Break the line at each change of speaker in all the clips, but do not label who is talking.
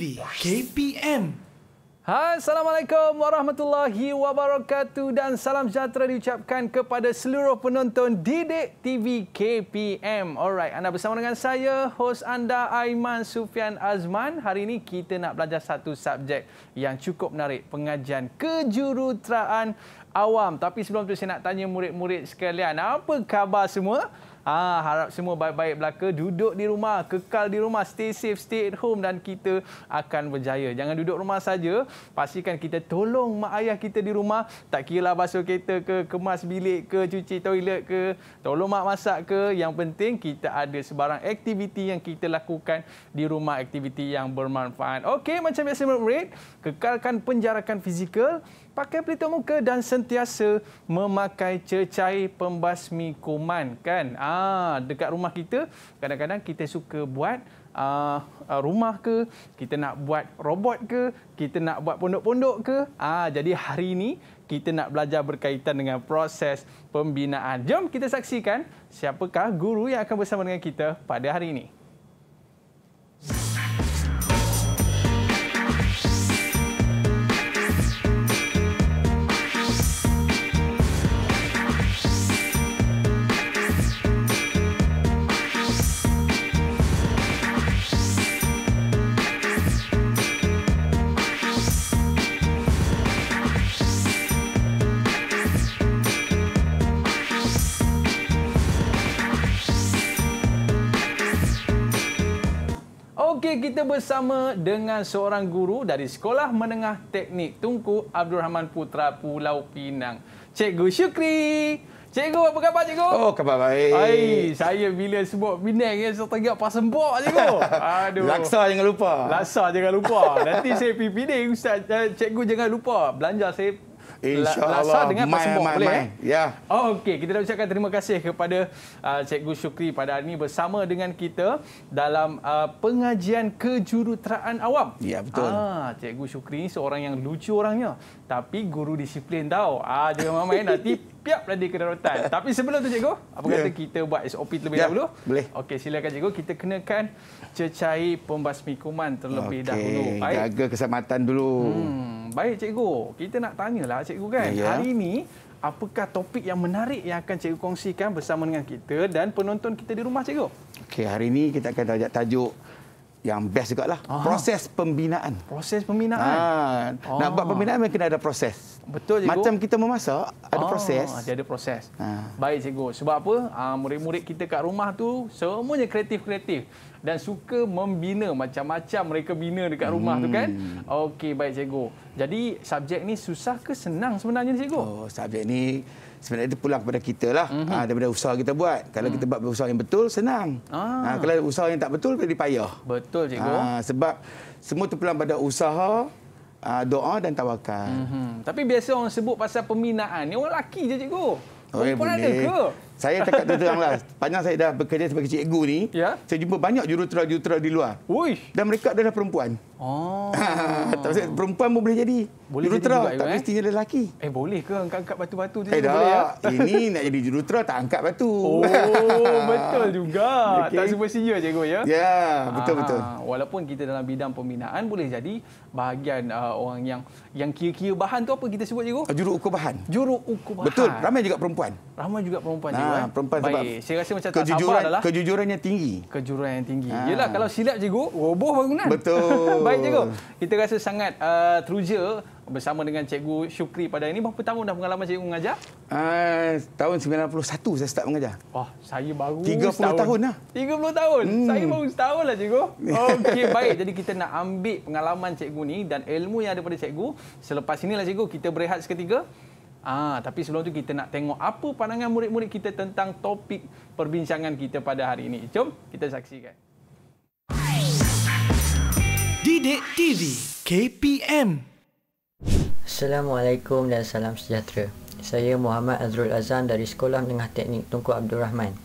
TV KPM. Hai, Assalamualaikum warahmatullahi wabarakatuh dan salam sejahtera diucapkan kepada seluruh penonton Didik TV KPM. Alright, anda bersama dengan saya, host anda Aiman Sufian Azman. Hari ini kita nak belajar satu subjek yang cukup menarik, pengajian kejuruteraan awam. Tapi sebelum itu saya nak tanya murid-murid sekalian, apa khabar semua? Ha, harap semua baik-baik belaka. Duduk di rumah, kekal di rumah. Stay safe, stay at home dan kita akan berjaya. Jangan duduk rumah saja. Pastikan kita tolong mak ayah kita di rumah. Tak kira lah basuh kereta ke, kemas bilik ke, cuci toilet ke. Tolong mak masak ke. Yang penting kita ada sebarang aktiviti yang kita lakukan di rumah. Aktiviti yang bermanfaat. Okey, macam biasa, Murid. Kekalkan penjarakan fizikal pakai pelitup muka dan sentiasa memakai cecai pembasmi kuman kan ah dekat rumah kita kadang-kadang kita suka buat Uh, uh, rumah ke kita nak buat robot ke kita nak buat pondok-pondok ke ah uh, jadi hari ini kita nak belajar berkaitan dengan proses pembinaan jom kita saksikan siapakah guru yang akan bersama dengan kita pada hari ini kita bersama dengan seorang guru dari Sekolah Menengah Teknik Tungku Abdul Rahman Putra Pulau Pinang. Cikgu Syukri. Cikgu, apa khabar cikgu? Oh, khabar baik. Hai, saya bila sebut Pinang, saya tergiap pasang buah cikgu. Aduh. Laksa jangan lupa. Laksa jangan lupa. Nanti saya pergi Pinang, eh, Cikgu jangan lupa. Belanja saya
InsyaAllah. dengan main, main. Boleh, eh? ya.
Oh, Okey, kita dah ucapkan terima kasih kepada uh, Cikgu Syukri pada hari ini bersama dengan kita dalam uh, pengajian kejuruteraan awam. Ya, betul. Ah, Cikgu Syukri ni seorang yang lucu orangnya. Tapi guru disiplin tau. Ah, jangan main-main nanti piap lah dia kena rotan. Tapi sebelum tu cikgu, apa yeah. kata ya. kita buat SOP terlebih yeah. dahulu? Boleh. Okey, silakan cikgu. Kita kenakan cecair pembasmi kuman terlebih okay. dahulu. Baik. Jaga
keselamatan dulu. Hmm,
baik cikgu. Kita nak tanyalah cikgu kan. Yeah. Ya. Hari ini apakah topik yang menarik yang akan cikgu kongsikan bersama dengan kita dan penonton kita di rumah cikgu?
Okey, hari ini kita akan tajuk tajuk yang best juga lah. Proses pembinaan. Proses pembinaan. Ha. Oh. Nak buat ah. pembinaan memang kena ada proses. Betul cikgu. Macam kita memasak, ada oh, proses. Dia ada proses. Ha.
Baik cikgu. Sebab apa? Ah, murid-murid kita kat rumah tu semuanya kreatif-kreatif. Dan suka membina macam-macam mereka bina dekat hmm. rumah tu kan? Hmm. Okey, baik
cikgu. Jadi subjek ni susah ke senang sebenarnya cikgu? Oh, subjek ni sebenarnya itu pulang kepada kita lah. Mm -hmm. ha, daripada usaha kita buat. Kalau mm. kita buat usaha yang betul, senang.
Ah. Ha, kalau
usaha yang tak betul, jadi payah.
Betul cikgu. Ha,
sebab semua tu pulang pada usaha, uh, doa dan tawakal. Mm -hmm.
Tapi biasa orang sebut pasal pembinaan ni orang lelaki je cikgu.
Perempuan oh, ya, ada ke? saya cakap terteranglah. Panjang saya dah bekerja sebagai cikgu ni, ya? saya jumpa banyak jurutera-jurutera di luar. Uish. Dan mereka adalah perempuan. Oh. tak perempuan pun boleh jadi. Boleh jurutera jadi tak eh? mestinya ada lelaki. Eh boleh ke angkat-angkat batu-batu tu? Eh dah. Ya? Ini nak jadi jurutera tak angkat batu. Oh, betul juga. Okay. Tak super senior cikgu ya. Ya, betul-betul. Ah,
Walaupun kita dalam bidang pembinaan boleh jadi bahagian uh, orang yang yang kira-kira bahan tu apa kita sebut cikgu?
Juru ukur bahan. Juru ukur bahan. Betul, ramai
juga perempuan. Ramai juga perempuan cikgu. Ah, eh? perempuan Baik. saya rasa macam kejujuran, tak
kejujurannya tinggi. Kejujuran yang tinggi. Ha. Yelah, kalau
silap cikgu, roboh bangunan. Betul. Baik cikgu. Kita rasa sangat uh, teruja bersama dengan cikgu Syukri pada ini. Berapa tahun dah pengalaman cikgu mengajar?
Uh, tahun 91 saya start mengajar. Wah, saya baru 30 setahun. tahun dah.
30 tahun? Hmm. Saya baru setahun lah cikgu. Okey, baik. Jadi kita nak ambil pengalaman cikgu ni dan ilmu yang ada pada cikgu. Selepas inilah cikgu, kita berehat seketika. Ah, tapi sebelum tu kita nak tengok apa pandangan murid-murid kita tentang topik perbincangan kita pada hari ini. Jom kita saksikan.
Didik TV KPM Assalamualaikum dan salam sejahtera. Saya Muhammad Azrul Azan dari Sekolah Menengah Teknik Tunku Abdul Rahman.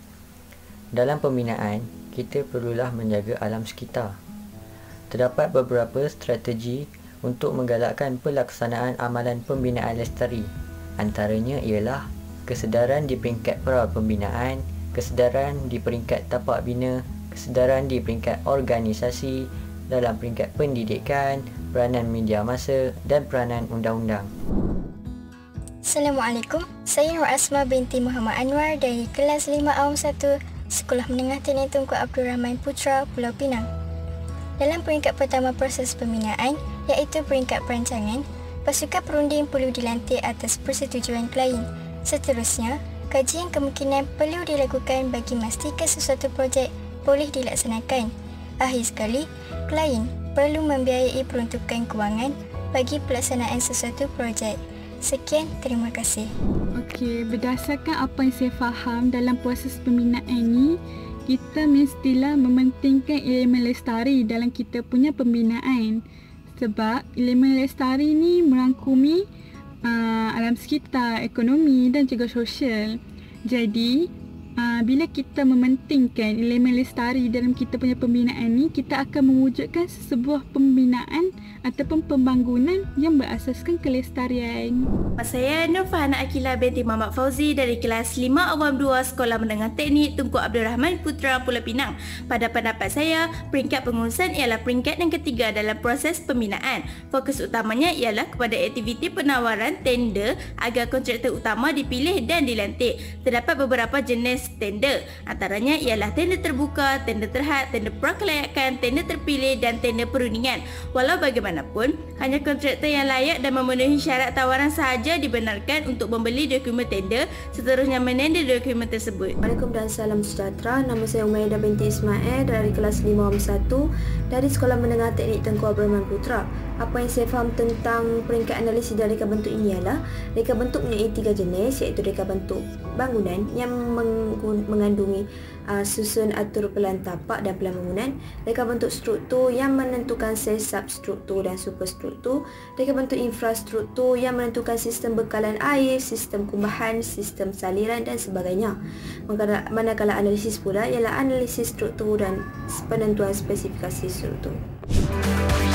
Dalam pembinaan, kita perlulah menjaga alam sekitar. Terdapat beberapa strategi untuk menggalakkan pelaksanaan amalan pembinaan lestari Antaranya ialah kesedaran di peringkat pra pembinaan, kesedaran di peringkat tapak bina, kesedaran di peringkat organisasi, dalam peringkat pendidikan, peranan media masa dan peranan undang-undang.
Assalamualaikum, saya Nur Asma binti Muhammad Anwar dari kelas 5 Aum 1 Sekolah Menengah Tini Tunku Abdul Rahman Putra, Pulau Pinang. Dalam peringkat pertama proses pembinaan, iaitu peringkat perancangan, pasukan perunding perlu dilantik atas persetujuan klien. Seterusnya, kajian kemungkinan perlu dilakukan bagi memastikan sesuatu projek boleh dilaksanakan. Akhir sekali, klien perlu membiayai peruntukan kewangan bagi pelaksanaan sesuatu projek. Sekian, terima kasih. Okey, berdasarkan
apa yang saya faham dalam proses pembinaan ini, kita mestilah mementingkan elemen lestari dalam kita punya pembinaan sebab elemen lestari ni merangkumi uh, alam sekitar, ekonomi dan juga sosial. Jadi, Uh, bila kita mementingkan elemen lestari dalam kita punya pembinaan ni, kita akan mewujudkan sebuah pembinaan ataupun pembangunan
yang berasaskan kelestarian. Saya Nurfah Anak Akila binti Muhammad Fauzi dari kelas 5 Awam 2 Sekolah Menengah Teknik Tunku Abdul Rahman Putra Pulau Pinang. Pada pendapat saya, peringkat pengurusan ialah peringkat yang ketiga dalam proses pembinaan. Fokus utamanya ialah kepada aktiviti penawaran tender agar kontraktor utama dipilih dan dilantik. Terdapat beberapa jenis tender. Antaranya ialah tender terbuka, tender terhad, tender prakelayakan, tender terpilih dan tender perundingan. Walau bagaimanapun, hanya kontraktor yang layak dan memenuhi syarat tawaran sahaja dibenarkan untuk membeli dokumen tender seterusnya menender dokumen tersebut. Assalamualaikum dan salam
sejahtera. Nama saya Umaida binti
Ismail dari
kelas 5 1 dari Sekolah Menengah Teknik Tengku Abdul Rahman Putra apa yang saya faham tentang peringkat analisis dari reka bentuk ini ialah reka bentuk mempunyai tiga jenis iaitu reka bentuk bangunan yang mengandungi uh, susun atur pelan tapak dan pelan bangunan reka bentuk struktur yang menentukan sel substruktur dan superstruktur reka bentuk infrastruktur yang menentukan sistem bekalan air, sistem kumbahan, sistem saliran dan sebagainya manakala analisis pula ialah analisis struktur dan
penentuan spesifikasi struktur Música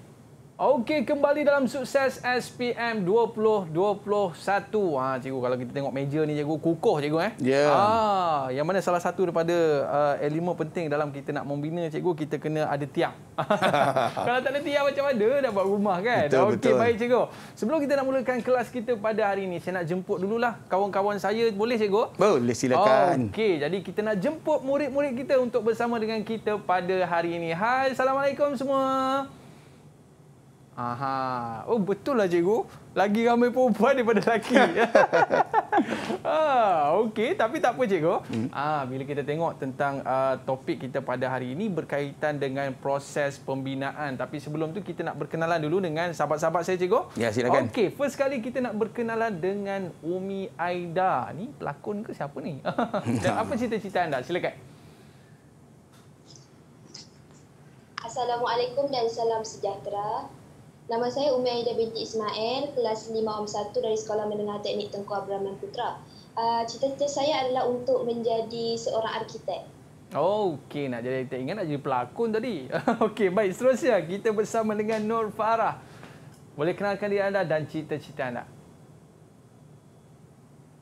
Okey, kembali dalam sukses SPM 2021. Ha, cikgu, kalau kita tengok meja ni, cikgu, kukuh, cikgu. Eh? Ya. Yeah. Ha, yang mana salah satu daripada uh, eh, elemen penting dalam kita nak membina, cikgu, kita kena ada tiang. kalau tak ada tiang, macam mana Dah buat rumah, kan? Betul, okay, betul. baik, cikgu. Sebelum kita nak mulakan kelas kita pada hari ini, saya nak jemput dululah kawan-kawan saya. Boleh, cikgu?
Boleh, silakan.
Okey, jadi kita nak jemput murid-murid kita untuk bersama dengan kita pada hari ini. Hai, Assalamualaikum semua. Aha. Oh betul lah cikgu. Lagi ramai perempuan daripada lelaki. ah, okey, tapi tak apa cikgu. Hmm. Ah, bila kita tengok tentang uh, topik kita pada hari ini berkaitan dengan proses pembinaan. Tapi sebelum tu kita nak berkenalan dulu dengan sahabat-sahabat saya cikgu. Ya, silakan. Okey, first kali kita nak berkenalan dengan Umi Aida. Ni pelakon ke siapa ni? Dan apa cerita-cerita anda? Silakan.
Assalamualaikum dan salam sejahtera. Nama saya Umi Aida binti Ismail, kelas 5 Om 1 dari Sekolah Menengah Teknik Tengku Abraman Putra. Uh, cita-cita saya adalah untuk menjadi seorang arkitek.
Oh, okey. Nak jadi arkitek. Ingat nak jadi pelakon tadi. okey, baik. Seterusnya, kita bersama dengan Nur Farah. Boleh kenalkan diri anda dan cita-cita anda.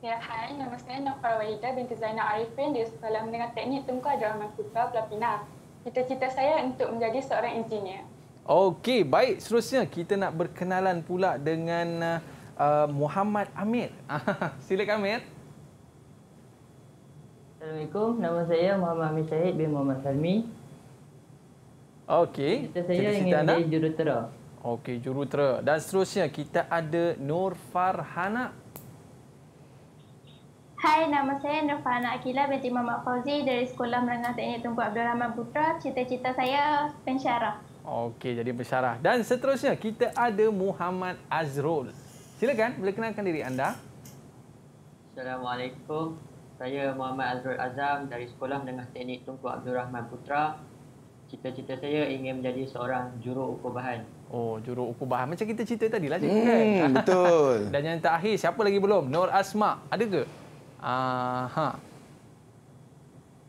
Ya, hai. Nama saya Nur Farah Wahida binti Zainal Arifin dari Sekolah Menengah Teknik Tengku Abraman Putra, Pulau Pinang. Cita-cita saya untuk menjadi seorang engineer.
Okey, baik. Seterusnya kita nak berkenalan pula dengan uh, uh Muhammad Amir.
Sila Amir. Assalamualaikum. Nama saya Muhammad Amir Syahid bin Muhammad Salmi.
Okey. Saya Cita-cita ingin jadi jurutera. Okey, jurutera. Dan seterusnya kita ada Nur Farhana.
Hai, nama saya Nur Farhana Akila binti Muhammad Fauzi dari Sekolah Menengah Teknik Tunku Abdul Rahman Putra. Cita-cita saya pensyarah.
Okey, jadi bersyarah. Dan seterusnya, kita ada Muhammad Azrul. Silakan, boleh kenalkan diri anda.
Assalamualaikum. Saya Muhammad Azrul Azam dari Sekolah Menengah Teknik Tunku Abdul Rahman Putra. Cita-cita saya ingin menjadi seorang juru ukur bahan.
Oh, juru ukur bahan. Macam kita cerita tadi lah. Hmm, kan? Betul. Dan yang terakhir, siapa lagi belum? Nur Asma, ada ke? Aha.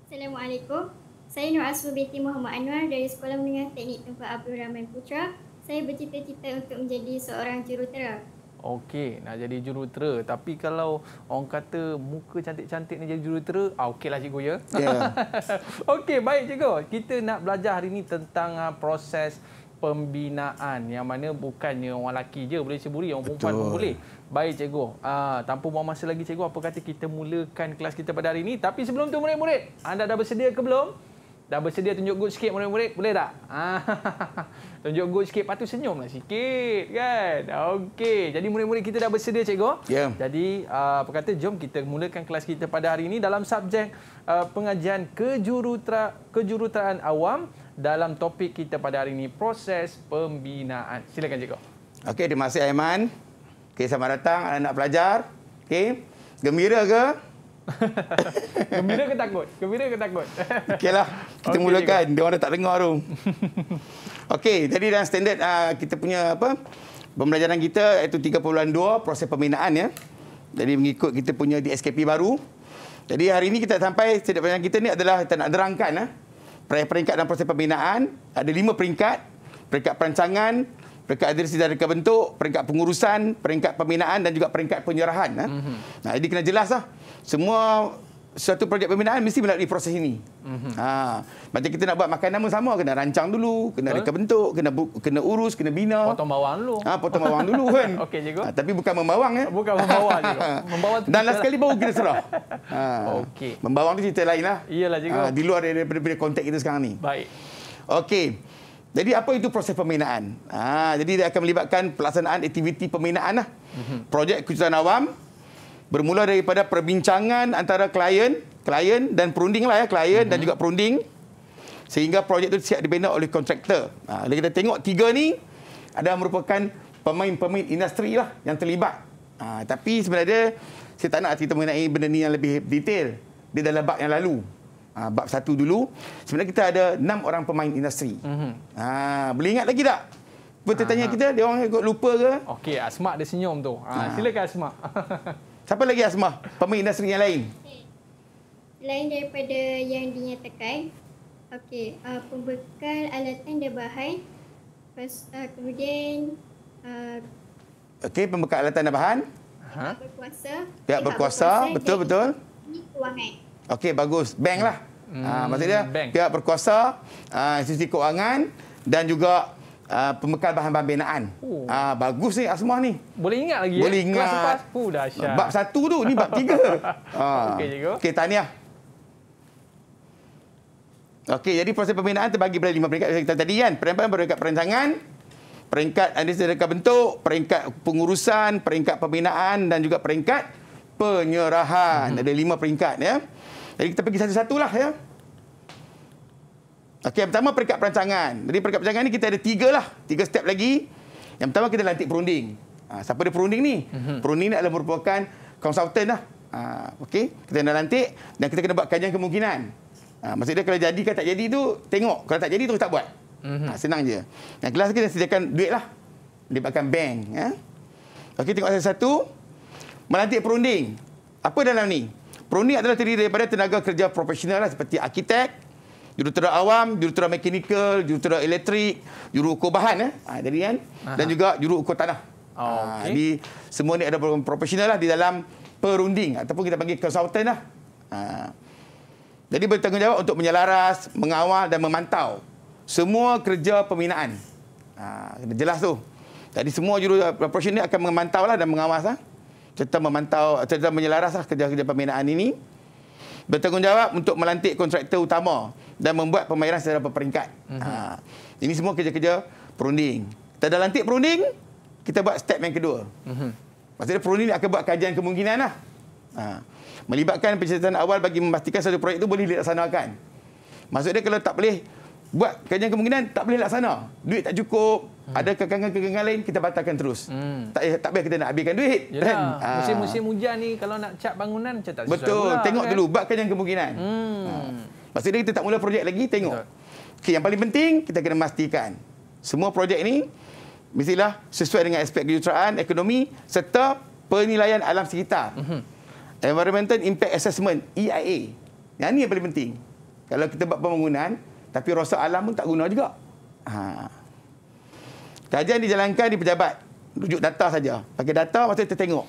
Assalamualaikum. Saya Nur Aswa binti Muhammad Anwar dari Sekolah Menengah Teknik Tempat Abdul Rahman Putra. Saya bercita-cita untuk menjadi seorang jurutera.
Okey, nak jadi jurutera. Tapi kalau orang kata muka cantik-cantik ni jadi jurutera, ah, okeylah cikgu ya. Yeah. Okey, baik cikgu. Kita nak belajar hari ini tentang ah, proses pembinaan yang mana bukannya orang lelaki je boleh ceburi, orang Betul. perempuan pun boleh. Baik cikgu. Ah, tanpa buang masa lagi cikgu, apa kata kita mulakan kelas kita pada hari ini. Tapi sebelum tu murid-murid, anda dah bersedia ke belum? Dah bersedia tunjuk good sikit murid-murid, boleh tak? Ah, tunjuk good sikit, lepas senyumlah sikit kan? Okey, jadi murid-murid kita dah bersedia cikgu. Yeah. Jadi, ah, apa kata, jom kita mulakan kelas kita pada hari ini dalam subjek ah, pengajian kejurutera kejuruteraan awam dalam topik kita pada hari ini, proses pembinaan. Silakan cikgu.
Okey, terima kasih Aiman. Okey, selamat datang anak-anak pelajar. Okey, Gembira ke? Gembira ke takut? Gembira ke takut? Okeylah, kita okay mulakan. Dia orang tak dengar tu. Okey, jadi dalam standard uh, kita punya apa? Pembelajaran kita iaitu 3.2 proses pembinaan ya. Jadi mengikut kita punya di SKP baru. Jadi hari ini kita sampai standard pembinaan kita ni adalah kita nak derangkan ya. Uh, peringkat dan proses pembinaan ada lima peringkat. Peringkat perancangan, peringkat adresi dan reka bentuk, peringkat pengurusan, peringkat pembinaan dan juga peringkat penyerahan. Mm-hmm. Nah, jadi kena jelas lah semua satu projek pembinaan mesti melalui proses ini. Mm-hmm. Ha, macam kita nak buat makan nama sama kena rancang dulu, kena Betul. reka bentuk, kena kena urus, kena bina. Potong bawang dulu. Ah, ha, potong bawang dulu kan. Okey cikgu. Ha, tapi bukan membawang ya. Bukan membawang cikgu. membawang Dan last sekali baru kita serah. Ha. Okey. Membawang tu cerita lain lah. Iyalah cikgu. Ha, di luar daripada, daripada konteks kita sekarang ni. Baik. Okey. Jadi apa itu proses pembinaan? Ha, jadi dia akan melibatkan pelaksanaan aktiviti pembinaan lah. Mm-hmm. Projek kejutan awam, bermula daripada perbincangan antara klien, klien dan perunding lah ya, klien mm-hmm. dan mhm. juga perunding sehingga projek itu siap dibina oleh kontraktor. Ha, kita tengok tiga ni adalah merupakan pemain-pemain industri lah yang terlibat. Ha, tapi sebenarnya saya tak nak cerita mengenai benda ni yang lebih detail. Dia dalam bab yang lalu. Ha, bab satu dulu. Sebenarnya kita ada enam orang pemain industri. Mm-hmm. Ha, boleh ingat lagi tak? Betul tanya ah, kita, dia orang ikut lupa ke? Okey, Asmak dia senyum tu. Ha, ha.
Silakan Asmak.
Siapa lagi Asma? Pemain industri yang lain?
Lain daripada yang dinyatakan. Okey, uh, pembekal alatan dan bahan. Pas, uh, kemudian... Uh,
Okey, pembekal alatan dan bahan. Pihak berkuasa. Pihak, berkuasa, betul-betul.
Ini kewangan.
Okey, bagus. Bank lah. Hmm, uh, ah, maksudnya, bank. pihak berkuasa, uh, institusi kewangan dan juga uh, ah, pembekal bahan pembinaan. Oh. Ah bagus ni asmah ni. Boleh ingat lagi ya. Boleh eh? Ingat. Kelas lepas
pun dah syah. Bab
satu tu ni bab tiga. Ha. uh. Okey cikgu. Okey tahniah. Okey jadi proses pembinaan terbagi pada lima peringkat yang tadi kan. Peringkat peringkat perancangan peringkat analisis reka bentuk, peringkat pengurusan, peringkat pembinaan dan juga peringkat penyerahan. Mm -hmm. Ada lima peringkat ya. Jadi kita pergi satu-satulah ya. Okey, yang pertama peringkat perancangan. Jadi peringkat perancangan ni kita ada tiga lah. Tiga step lagi. Yang pertama kita lantik perunding. Ha, siapa dia perunding ni? Mm-hmm. Perunding ni adalah merupakan konsultan lah. Ha, Okey, kita nak lantik dan kita kena buat kajian kemungkinan. Ha, ah, maksudnya kalau jadi ke tak jadi tu, tengok. Kalau tak jadi terus tak buat. Mm-hmm. Ha, senang je. Yang kelas kita sediakan duit lah. Libatkan bank. Ya. Okey, tengok satu-satu. Melantik perunding. Apa dalam ni? Perunding adalah terdiri daripada tenaga kerja profesional lah seperti arkitek, jurutera awam, jurutera mekanikal, jurutera elektrik, jurukur bahan eh. Ha, jadi kan dan juga jurukur tanah. Oh, okay. ha, jadi semua ni ada profesional lah di dalam perunding ataupun kita panggil consultant lah. Ha. Jadi bertanggungjawab untuk menyelaras, mengawal dan memantau semua kerja pembinaan. Ha, jelas tu. Jadi semua jurutera profesional ni akan memantau lah dan mengawas lah. Serta memantau, serta menyelaras lah kerja-kerja pembinaan ini. Bertanggungjawab untuk melantik kontraktor utama dan membuat pembayaran secara berperingkat. Mm -hmm. ha. Ini semua kerja-kerja perunding. Kita dah lantik perunding, kita buat step yang kedua. Mm -hmm. Maksudnya perunding akan buat kajian kemungkinan. Lah. Ha. Melibatkan pencetan awal bagi memastikan satu projek itu boleh dilaksanakan. Maksudnya kalau tak boleh buat kajian kemungkinan, tak boleh laksana. Duit tak cukup, hmm. ada kekangan-kekangan lain, kita batalkan terus. Hmm. Tak, tak payah kita nak habiskan duit. Kan? Ha. Musim-musim hujan
ni kalau nak cat bangunan macam tak sesuai. Betul, tengok kan? dulu,
buat kajian kemungkinan. Hmm. Ha. Maksudnya kita tak mula projek lagi, tengok. Okay, yang paling penting, kita kena memastikan semua projek ini mestilah sesuai dengan aspek kejuruteraan, ekonomi serta penilaian alam sekitar. Mm-hmm. Environmental Impact Assessment, EIA. Yang ini yang paling penting. Kalau kita buat pembangunan, tapi rosak alam pun tak guna juga. Ha. Kajian dijalankan di pejabat. Rujuk data saja. Pakai data, maksudnya kita tengok.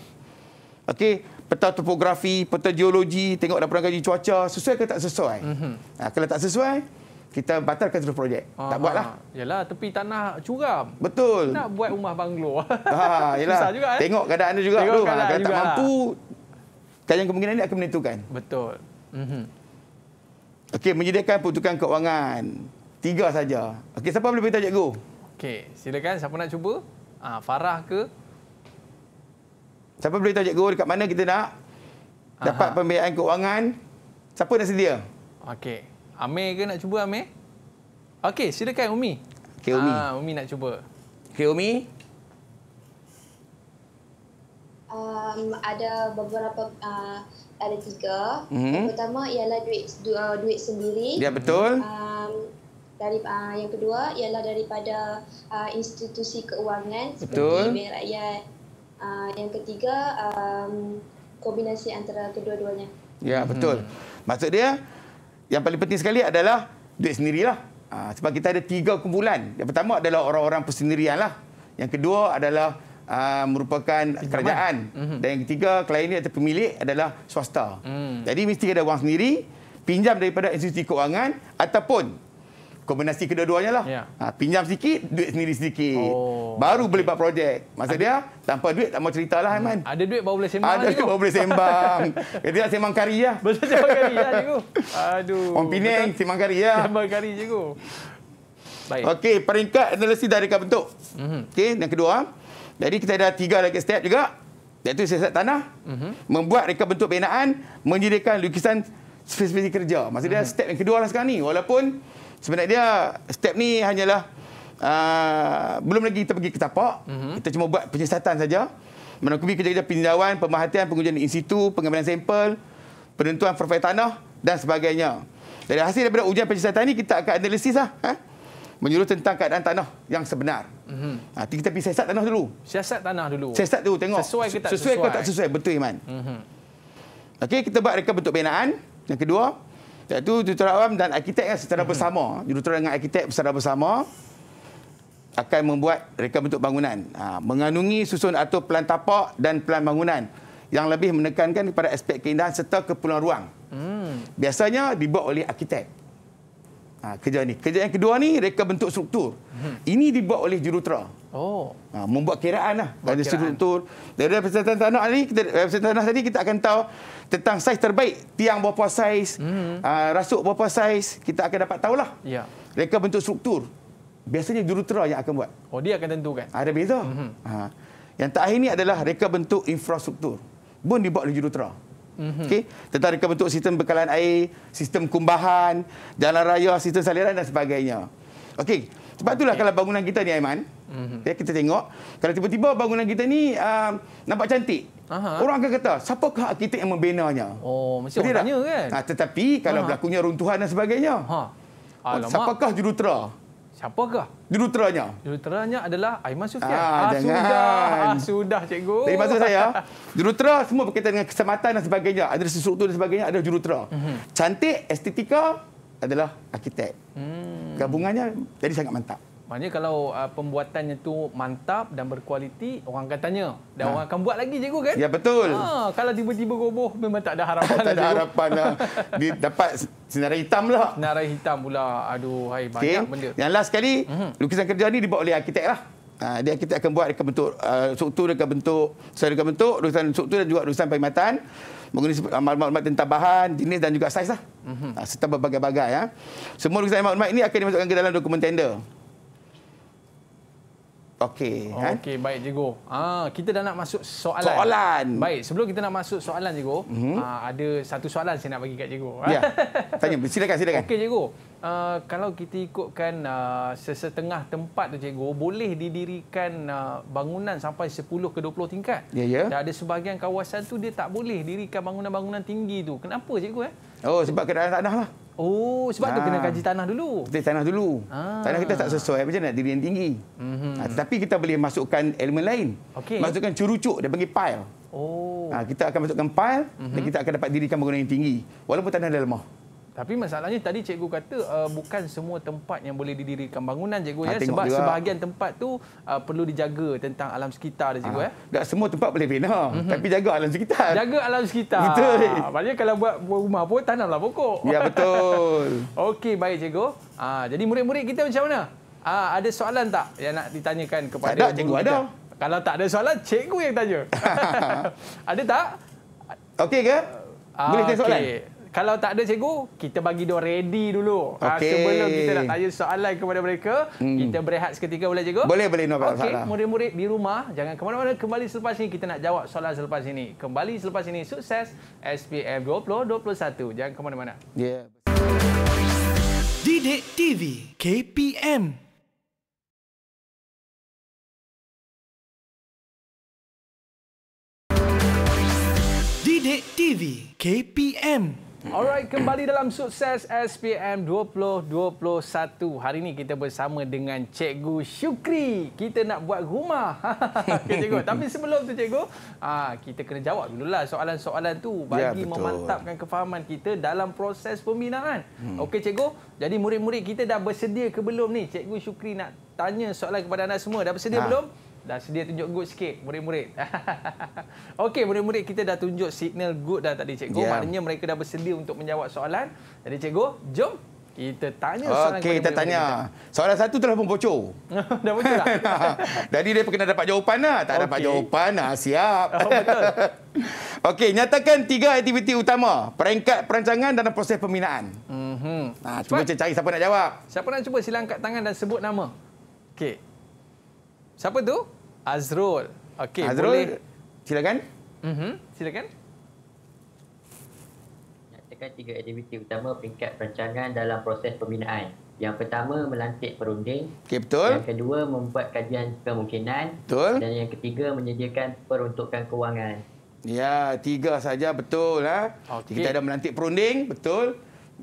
Okey, peta topografi, peta geologi, tengok laporan kaji cuaca, sesuai ke tak sesuai? Mm-hmm. Ha, kalau tak sesuai, kita batalkan seluruh projek. Ah, tak buatlah.
Yalah, tepi tanah curam. Betul. Nak buat rumah banglo. Ha, yalah. Susah juga, eh? Tengok keadaan dia juga tu. dulu. Ha, kalau juga tak mampu, lah.
kajian kemungkinan ini akan menentukan. Betul. Mm-hmm. Okey, menyediakan peruntukan keuangan. Tiga saja. Okey, siapa boleh beritahu cikgu?
Okey, silakan
siapa nak cuba? Ah, Farah ke Siapa boleh tahu cikgu dekat mana kita nak Aha. dapat pembiayaan keuangan? Siapa dah sedia?
Okey. Amir ke nak cuba Amir? Okey, silakan Umi. Okey Umi. Ah, Umi nak cuba.
Okey Umi.
Um, ada beberapa uh, ada tiga. Mm -hmm. Pertama ialah duit du, uh, duit sendiri. Ya betul. Um, dari uh, yang kedua ialah daripada uh, institusi keuangan seperti Bank Rakyat, Ah, yang ketiga um, kombinasi antara kedua-duanya.
Ya hmm. betul. Hmm. Maksud dia yang paling penting sekali adalah duit sendirilah. Ha, sebab kita ada tiga kumpulan. Yang pertama adalah orang-orang persendirianlah. Yang kedua adalah Uh, merupakan Pinjaman. kerajaan mm -hmm. dan yang ketiga klien ini atau pemilik adalah swasta. Mm. Jadi mesti ada wang sendiri, pinjam daripada institusi kewangan ataupun kombinasi kedua-duanya lah. Yeah. Ha, pinjam sikit, duit sendiri sedikit. Oh, baru okay. boleh buat projek. Masa dia, tanpa duit tak mau cerita lah, Aiman. Hmm.
Ada duit baru boleh sembang. Ada duit baru boleh sembang.
Jadi lah sembang kari lah. Betul sembang kari lah, cikgu.
Aduh. Orang Penang,
sembang kari lah. Sembang kari, cikgu. Baik. Okey, peringkat analisis dah dekat bentuk. Mm-hmm. Okey, yang kedua. Jadi kita ada tiga lagi step juga. Iaitu siasat tanah. Mm-hmm. Membuat reka bentuk binaan. Menyediakan lukisan spesifikasi kerja. Maksudnya hmm. step yang kedua lah sekarang ni. Walaupun sebenarnya dia step ni hanyalah uh, belum lagi kita pergi ke tapak. Hmm. Kita cuma buat penyiasatan saja. Menakubi kerja-kerja pindawan, pemerhatian, pengujian in situ, pengambilan sampel, penentuan profil tanah dan sebagainya. Dari hasil daripada ujian penyiasatan ni kita akan analisis lah. Eh? Menyuruh tentang keadaan tanah yang sebenar. Mm -hmm. ha, kita pergi siasat tanah dulu.
Siasat tanah dulu? Siasat dulu, tengok. Sesuai ke tak sesuai? Sesuai ke tak sesuai?
Betul, Iman. Mm -hmm. Okey, kita buat reka bentuk binaan. Yang kedua, iaitu jurutera awam dan arkitek kan secara mhm. bersama. Jurutera dengan arkitek secara bersama akan membuat reka bentuk bangunan. Ha, mengandungi susun atau pelan tapak dan pelan bangunan yang lebih menekankan kepada aspek keindahan serta kepulauan ruang. Hmm. Biasanya dibuat oleh arkitek. Ha, kerja ni. Kerja yang kedua ni reka bentuk struktur. Hmm. Ini dibuat oleh jurutera. Oh. Ha, membuat kiraan lah. Buat Ada kiraan. struktur. Dari persetan tanah tadi, kita, tanah tadi kita akan tahu tentang saiz terbaik. Tiang berapa saiz. Hmm. Ha, rasuk berapa saiz. Kita akan dapat tahulah. Ya. Reka bentuk struktur. Biasanya jurutera yang akan buat. Oh, dia akan tentukan. Ha, ada beza. Hmm. Ha. Yang terakhir ni adalah reka bentuk infrastruktur. pun dibuat oleh jurutera. Mhm. Okay. Tentang reka bentuk sistem bekalan air, sistem kumbahan, jalan raya, sistem saliran dan sebagainya. Okay, sebab itulah okay. kalau bangunan kita ni Aiman, mm-hmm. ya, kita tengok, kalau tiba-tiba bangunan kita ni uh, nampak cantik, Aha. orang akan kata, siapakah arkitek yang membinanya? Oh, mesti Betul orang tanya kan? Ha, tetapi kalau Aha. berlakunya runtuhan dan sebagainya, ha. siapakah jurutera? Siapakah? jurutera Juruteranya. jurutera adalah Aiman Sufian. Ah, ah, sudah. Ah,
sudah, cikgu. Tapi maksud saya,
jurutera semua berkaitan dengan keselamatan dan sebagainya. Ada struktur dan sebagainya, ada jurutera. Mm -hmm. Cantik, estetika adalah arkitek. Hmm. Gabungannya jadi sangat mantap.
Maknanya kalau uh, pembuatannya tu mantap dan berkualiti, orang akan tanya. Dan ha. orang akan buat lagi cikgu kan? Ya betul. Ah, kalau tiba-tiba roboh memang tak ada harapan. tak ada lah, cikgu. harapan lah.
dapat senarai hitam lah. Senarai
hitam pula. Aduh, hai, banyak benda.
Yang last sekali, mm-hmm. lukisan kerja ni dibuat oleh arkitek lah. Uh, dia kita akan buat dengan bentuk uh, struktur dengan bentuk saya dengan bentuk lukisan struktur dan juga lukisan perkhidmatan menggunakan ah, maklumat-maklumat tentang bahan, jenis dan juga saiz lah. Mm-hmm. Uh, serta berbagai-bagai ya. Semua lukisan maklumat ini akan dimasukkan ke dalam dokumen tender. Okey. Oh, kan? Okey, baik cikgu.
Ah kita dah nak masuk soalan. Soalan. Baik, sebelum kita nak masuk soalan cikgu, mm -hmm. ha, ada satu soalan saya nak bagi kat cikgu. Ah. Ya.
Tanya, silakan, silakan. Okey cikgu.
Uh, kalau kita ikutkan uh, sesetengah tempat tu cikgu, boleh didirikan uh, bangunan sampai 10 ke 20 tingkat. Ya, ya. Dan ada sebahagian kawasan tu dia tak boleh dirikan bangunan-bangunan tinggi tu. Kenapa cikgu eh?
Oh, sebab keadaan tanah lah. Oh, sebab ha. tu kena kaji
tanah dulu.
Kita tanah dulu. Ha. Tanah kita tak sesuai macam nak diri yang tinggi. Mm -hmm. Ah, ha, tapi kita boleh masukkan elemen lain. Okay. Masukkan curucuk dan panggil pile. Oh. Ha, kita akan masukkan pile mm -hmm. dan mhm. kita akan dapat dirikan bangunan yang tinggi. Walaupun tanah dia lemah.
Tapi masalahnya tadi cikgu kata uh, bukan semua tempat yang boleh didirikan bangunan cikgu ah, ya sebab juga. sebahagian tempat tu uh, perlu dijaga tentang alam sekitar dia cikgu ah, ya.
Tak semua tempat boleh bina mm -hmm. tapi jaga alam sekitar. Jaga
alam sekitar. Betul. Maknanya kalau buat rumah pun tanamlah pokok. Ya betul. Okey baik cikgu. Uh, jadi murid-murid kita macam mana? Uh, ada soalan tak yang nak ditanyakan kepada tak ada, cikgu? Ada. Kita? Kalau tak ada soalan cikgu yang tanya. ada tak? Okey ke? Uh, boleh tanya soalan. Okay. Kalau tak ada cikgu, kita bagi dia ready dulu. Okay. Ha, sebelum lah kita nak tanya soalan kepada mereka, hmm. kita berehat seketika boleh cikgu? Boleh, boleh. No, Okey, murid-murid di rumah, jangan ke mana-mana. Kembali selepas ini, kita nak jawab soalan selepas ini. Kembali selepas ini, sukses SPM 2021. Jangan ke mana-mana.
Ya.
Didik TV KPM
Didik TV KPM Alright, kembali dalam sukses SPM 2021. Hari ini kita bersama dengan Cikgu Syukri. Kita nak buat rumah. okay, cikgu. Tapi sebelum tu Cikgu, ah, kita kena jawab dululah soalan-soalan tu ya, bagi ya, memantapkan kefahaman kita dalam proses pembinaan. Hmm. Okey Cikgu, jadi murid-murid kita dah bersedia ke belum ni? Cikgu Syukri nak tanya soalan kepada anda semua. Dah bersedia ha. belum? Dah sedia tunjuk good sikit, murid-murid. Okey, murid-murid kita dah tunjuk signal good dah tadi, cikgu. Yeah. Maknanya mereka dah bersedia untuk menjawab soalan. Jadi, cikgu, jom
kita tanya soalan. Okey, kita tanya. Kita. Soalan satu telah pun bocor. dah bocor dah? Jadi, dia kena dapat jawapan lah. Tak okay. dapat jawapan lah, siap. oh, betul. Okey, nyatakan tiga aktiviti utama. Peringkat perancangan dan proses pembinaan. Mm -hmm. nah, cuba cari siapa nak jawab.
Siapa nak cuba, sila angkat tangan dan sebut nama. Okey. Siapa tu? Azrul. Okey, Azrul. Boleh. Silakan. Mhm. Mm
silakan. Nyatakan tiga aktiviti utama peringkat perancangan dalam proses pembinaan. Yang pertama melantik perunding. Okey, betul. Yang kedua membuat kajian kemungkinan. Betul. Dan yang ketiga menyediakan peruntukan kewangan.
Ya, tiga saja betul ha. Okay. Kita ada melantik perunding, betul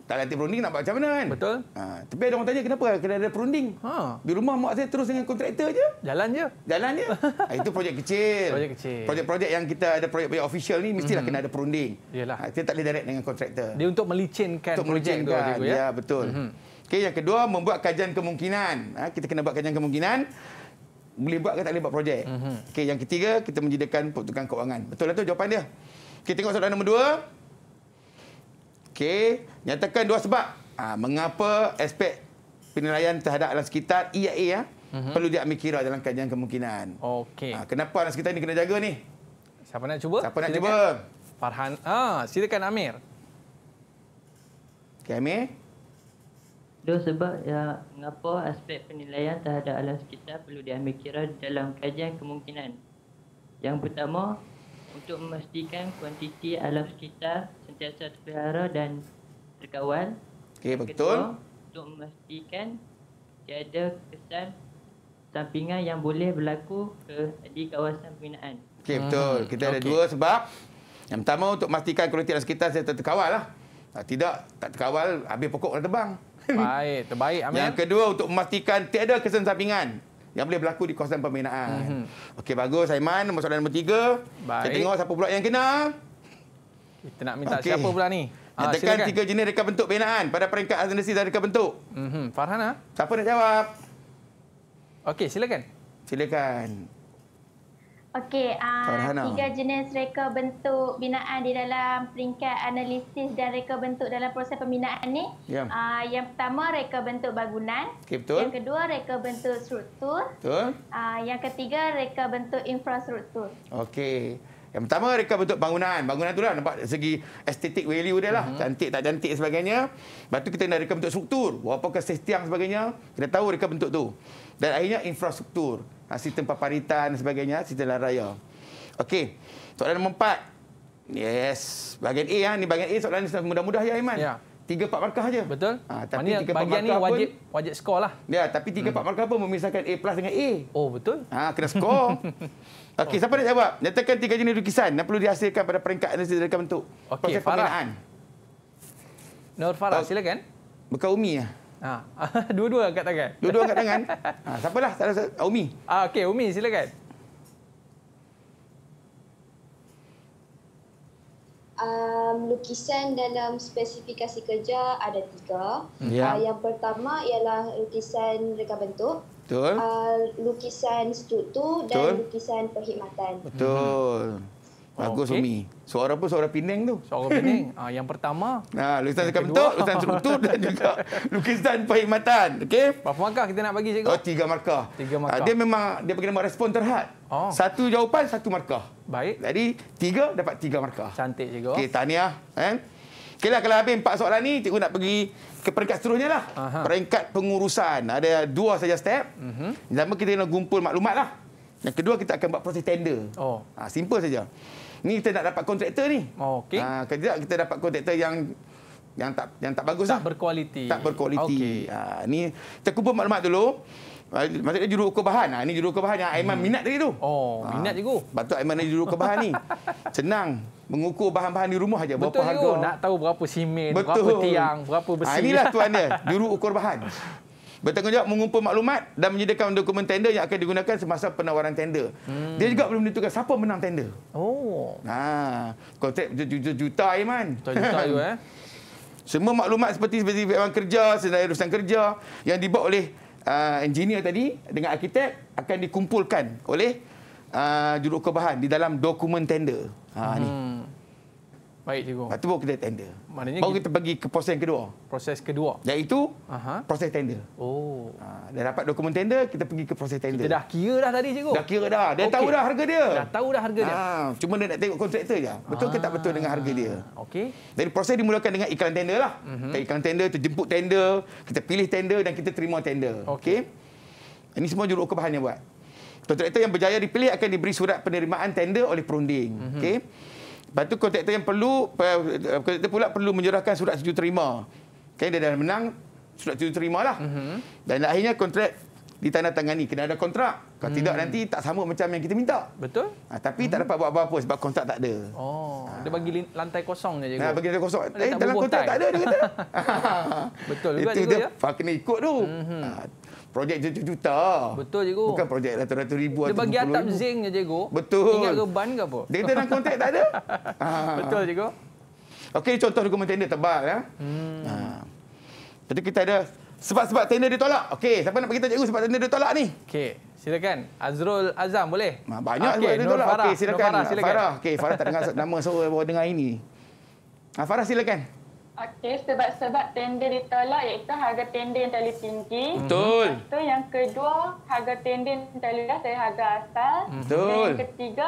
tak latih perunding nak buat macam mana kan? Betul. Ha, tapi ada orang tanya kenapa kena ada perunding? Ha. Di rumah mak saya terus dengan kontraktor je. Jalan je. Jalan je. ha, itu projek kecil. Projek kecil. Projek-projek yang kita ada projek-projek official ni mestilah mm -hmm. kena ada perunding. Yalah. Ha, kita tak boleh direct dengan kontraktor. Dia untuk melicinkan untuk projek melicinkan, tu. Ya, ya betul. Mm -hmm. okay, yang kedua, membuat kajian kemungkinan. Ha, kita kena buat kajian kemungkinan. Boleh buat ke tak boleh buat projek. Mm -hmm. okay, yang ketiga, kita menjadikan pertukaran kewangan. Betul lah tu jawapan dia. Kita okay, tengok soalan nombor dua. Okey, nyatakan dua sebab. Ha, mengapa aspek penilaian terhadap alam sekitar EIA ya, ah, mm-hmm. perlu diambil kira dalam kajian kemungkinan. Okey. Ha, kenapa alam sekitar ini kena jaga ni? Siapa nak cuba? Siapa nak cuba?
Farhan. Ah, silakan Amir. Okey, Amir. Dua sebab ya, mengapa aspek penilaian terhadap alam sekitar perlu diambil kira dalam kajian kemungkinan. Yang pertama, untuk memastikan kuantiti alam sekitar sentiasa terpelihara dan terkawal. Okey, betul. Kedua, untuk memastikan tiada kesan sampingan yang boleh berlaku ke di kawasan pembinaan.
Okey, betul. Hmm, Kita hmm. ada dua sebab. Yang pertama untuk memastikan kuantiti alam sekitar sentiasa terkawal lah. Tidak, tak terkawal, habis pokok dah tebang. Baik, terbaik. Amin. Yang kedua untuk memastikan tiada kesan sampingan yang boleh berlaku di kawasan pembinaan. Mm-hmm. Okey bagus Saiman, nombor soalan nombor tiga. Baik. Kita tengok siapa pula yang kena. Kita nak minta okay. siapa pula ni? Ah, Nyatakan ha, tiga jenis reka bentuk binaan pada peringkat agensi dan reka bentuk. Mm-hmm. Farhana. Siapa nak jawab? Okey Silakan. Silakan.
Okey, uh, tiga jenis reka bentuk binaan di dalam peringkat analisis dan reka bentuk dalam proses pembinaan ni. Yeah. Ya. Uh, yang pertama reka bentuk bangunan, okay, yang kedua reka bentuk struktur, betul. Uh, yang ketiga reka bentuk infrastruktur.
Okey. Yang pertama reka bentuk bangunan. Bangunan tu lah nampak segi estetik value dia lah. Uh mhm. -huh. Cantik tak cantik sebagainya. Lepas tu kita nak reka bentuk struktur. Berapa kesih sebagainya. Kita tahu reka bentuk tu. Dan akhirnya infrastruktur ha, sistem paparitan dan sebagainya, sistem jalan raya. Okey, soalan nombor empat. Yes, bahagian A. Ha. Ini bahagian A soalan ini mudah-mudah ya, Iman. Ya. Tiga, empat markah saja. Betul. Ha, tapi Mani, tiga, bahagian ini wajib, wajib skor lah. Ya, tapi tiga, hmm. empat hmm. markah pun memisahkan A plus dengan A. Oh, betul. Ha, kena skor. Okey, oh. siapa nak jawab? Nyatakan tiga jenis lukisan yang perlu dihasilkan pada peringkat analisis dalam untuk okay, proses pembinaan.
Nur Farah, silakan. Bukan Umi ya? Ha. Dua-dua angkat tangan. Dua-dua angkat tangan.
Ha, siapalah? Salah satu. Ah, Umi.
Ah, Okey, Umi silakan.
Um, lukisan dalam spesifikasi kerja ada tiga. Hmm. Ah, ya. Uh, yang pertama ialah lukisan reka bentuk. Betul. Uh, lukisan struktur dan Betul. lukisan perkhidmatan. Betul.
Hmm. Bagus Umi. Suara pun suara Pening tu. Suara Pening. Ah yang pertama. Nah, lukisan dekat bentuk, lukisan struktur dan juga lukisan perkhidmatan. Okey. Berapa markah kita nak bagi cikgu? Oh, tiga markah. Tiga ah, markah. Uh, dia memang dia bagi nama respon terhad. Oh. Satu jawapan, satu markah. Baik. Jadi tiga dapat tiga markah. Cantik cikgu. Okey, tahniah. Eh. Okay lah, kalau habis empat soalan ni, cikgu nak pergi ke peringkat seterusnya lah. Aha. Peringkat pengurusan. Ada dua saja step. Uh mhm. -huh. kita nak kumpul maklumat lah. Yang kedua, kita akan buat proses tender. Oh. Ha, simple saja ni kita nak dapat kontraktor ni. Oh, okey. Ha, ah, kerja tak kita dapat kontraktor yang yang tak yang tak bagus tak lah. berkualiti. Tak berkualiti. Okay. Ha, ah, ni kita kumpul maklumat dulu. Ah, maksudnya juru ukur bahan. Ha, ini juru ukur bahan yang Aiman hmm. minat tadi tu. Oh, ha, minat juga. Sebab tu Aiman ni juru ukur bahan ni. Senang mengukur bahan-bahan di rumah aja berapa Betul, harga. Betul. Nak tahu berapa simen, Betul. berapa tiang, berapa besi. Ha, inilah tuan dia, juru ukur bahan. bertanggungjawab mengumpul maklumat dan menyediakan dokumen tender yang akan digunakan semasa penawaran tender. Hmm. Dia juga belum menentukan siapa menang tender. Oh. Ha, kontrak juta-juta Aiman. Juta-juta tu eh. Semua maklumat seperti seperti memang kerja, senarai urusan kerja yang dibuat oleh uh, engineer tadi dengan arkitek akan dikumpulkan oleh uh, juru kebahan di dalam dokumen tender. Ha, hmm. ni. Baik cikgu. Patut kita tender. Maknanya baru kita pergi ke proses kedua. Proses kedua. Iaitu Aha. proses tender. Oh. Ha, dah dapat dokumen tender, kita pergi ke proses tender. Kita dah kira dah tadi cikgu. Dah kira dah. Dia okay. tahu dah harga dia. Dah tahu dah harga dia. Ha, cuma dia nak tengok kontraktor je. Betul ke ah, tak betul dengan harga dia. Okey. Jadi proses dimulakan dengan iklan tender lah. Uh-huh. Iklan tender, terjemput tender, kita pilih tender dan kita terima tender. Okey. Okay. Ini semua juru kebahannya bahan yang buat. Kontraktor yang berjaya dipilih akan diberi surat penerimaan tender oleh perunding. Uh-huh. Okey. Lepas tu kontraktor yang perlu eh, kontraktor pula perlu menyerahkan surat setuju terima. Kan dia dah menang surat setuju terimalah. Mm-hmm. Dan akhirnya kontrak ditandatangani kena ada kontrak. Kalau hmm. tidak nanti tak sama macam yang kita minta. Betul? Ha, tapi hmm. tak dapat buat apa-apa sebab kontrak tak ada.
Oh, ha. dia bagi lantai kosong je Nah, ha, bagi lantai kosong. eh, dalam kontrak tak ada dia kata.
Betul juga Itu cikgu dia ya. Fak kena ikut tu. Mm-hmm. Ha projek juta-juta. Betul cikgu. Bukan projek ratus-ratus ribu atau bagi atap zinc je cikgu. Betul. Ingat reban ke apa? Dia kata dalam kontak tak ada. Ah. Betul cikgu. Okey contoh dokumen tender tebal ya. Hmm. Ha. Jadi kita ada sebab-sebab tender ditolak. Okey, siapa nak bagi tahu cikgu sebab tender ditolak ni?
Okey. Silakan Azrul Azam boleh? Ah, banyak okay, sebab tolak. Okey, silakan. Farah, silakan. Farah. Okey, Farah tak dengar
nama so dengar ini. Farah silakan.
Okey, sebab sebab tender ditolak iaitu harga tender yang terlalu tinggi. Hmm. Betul. Itu yang kedua, harga tender yang terlalu rendah dari harga asal. Hmm. Betul. yang ketiga,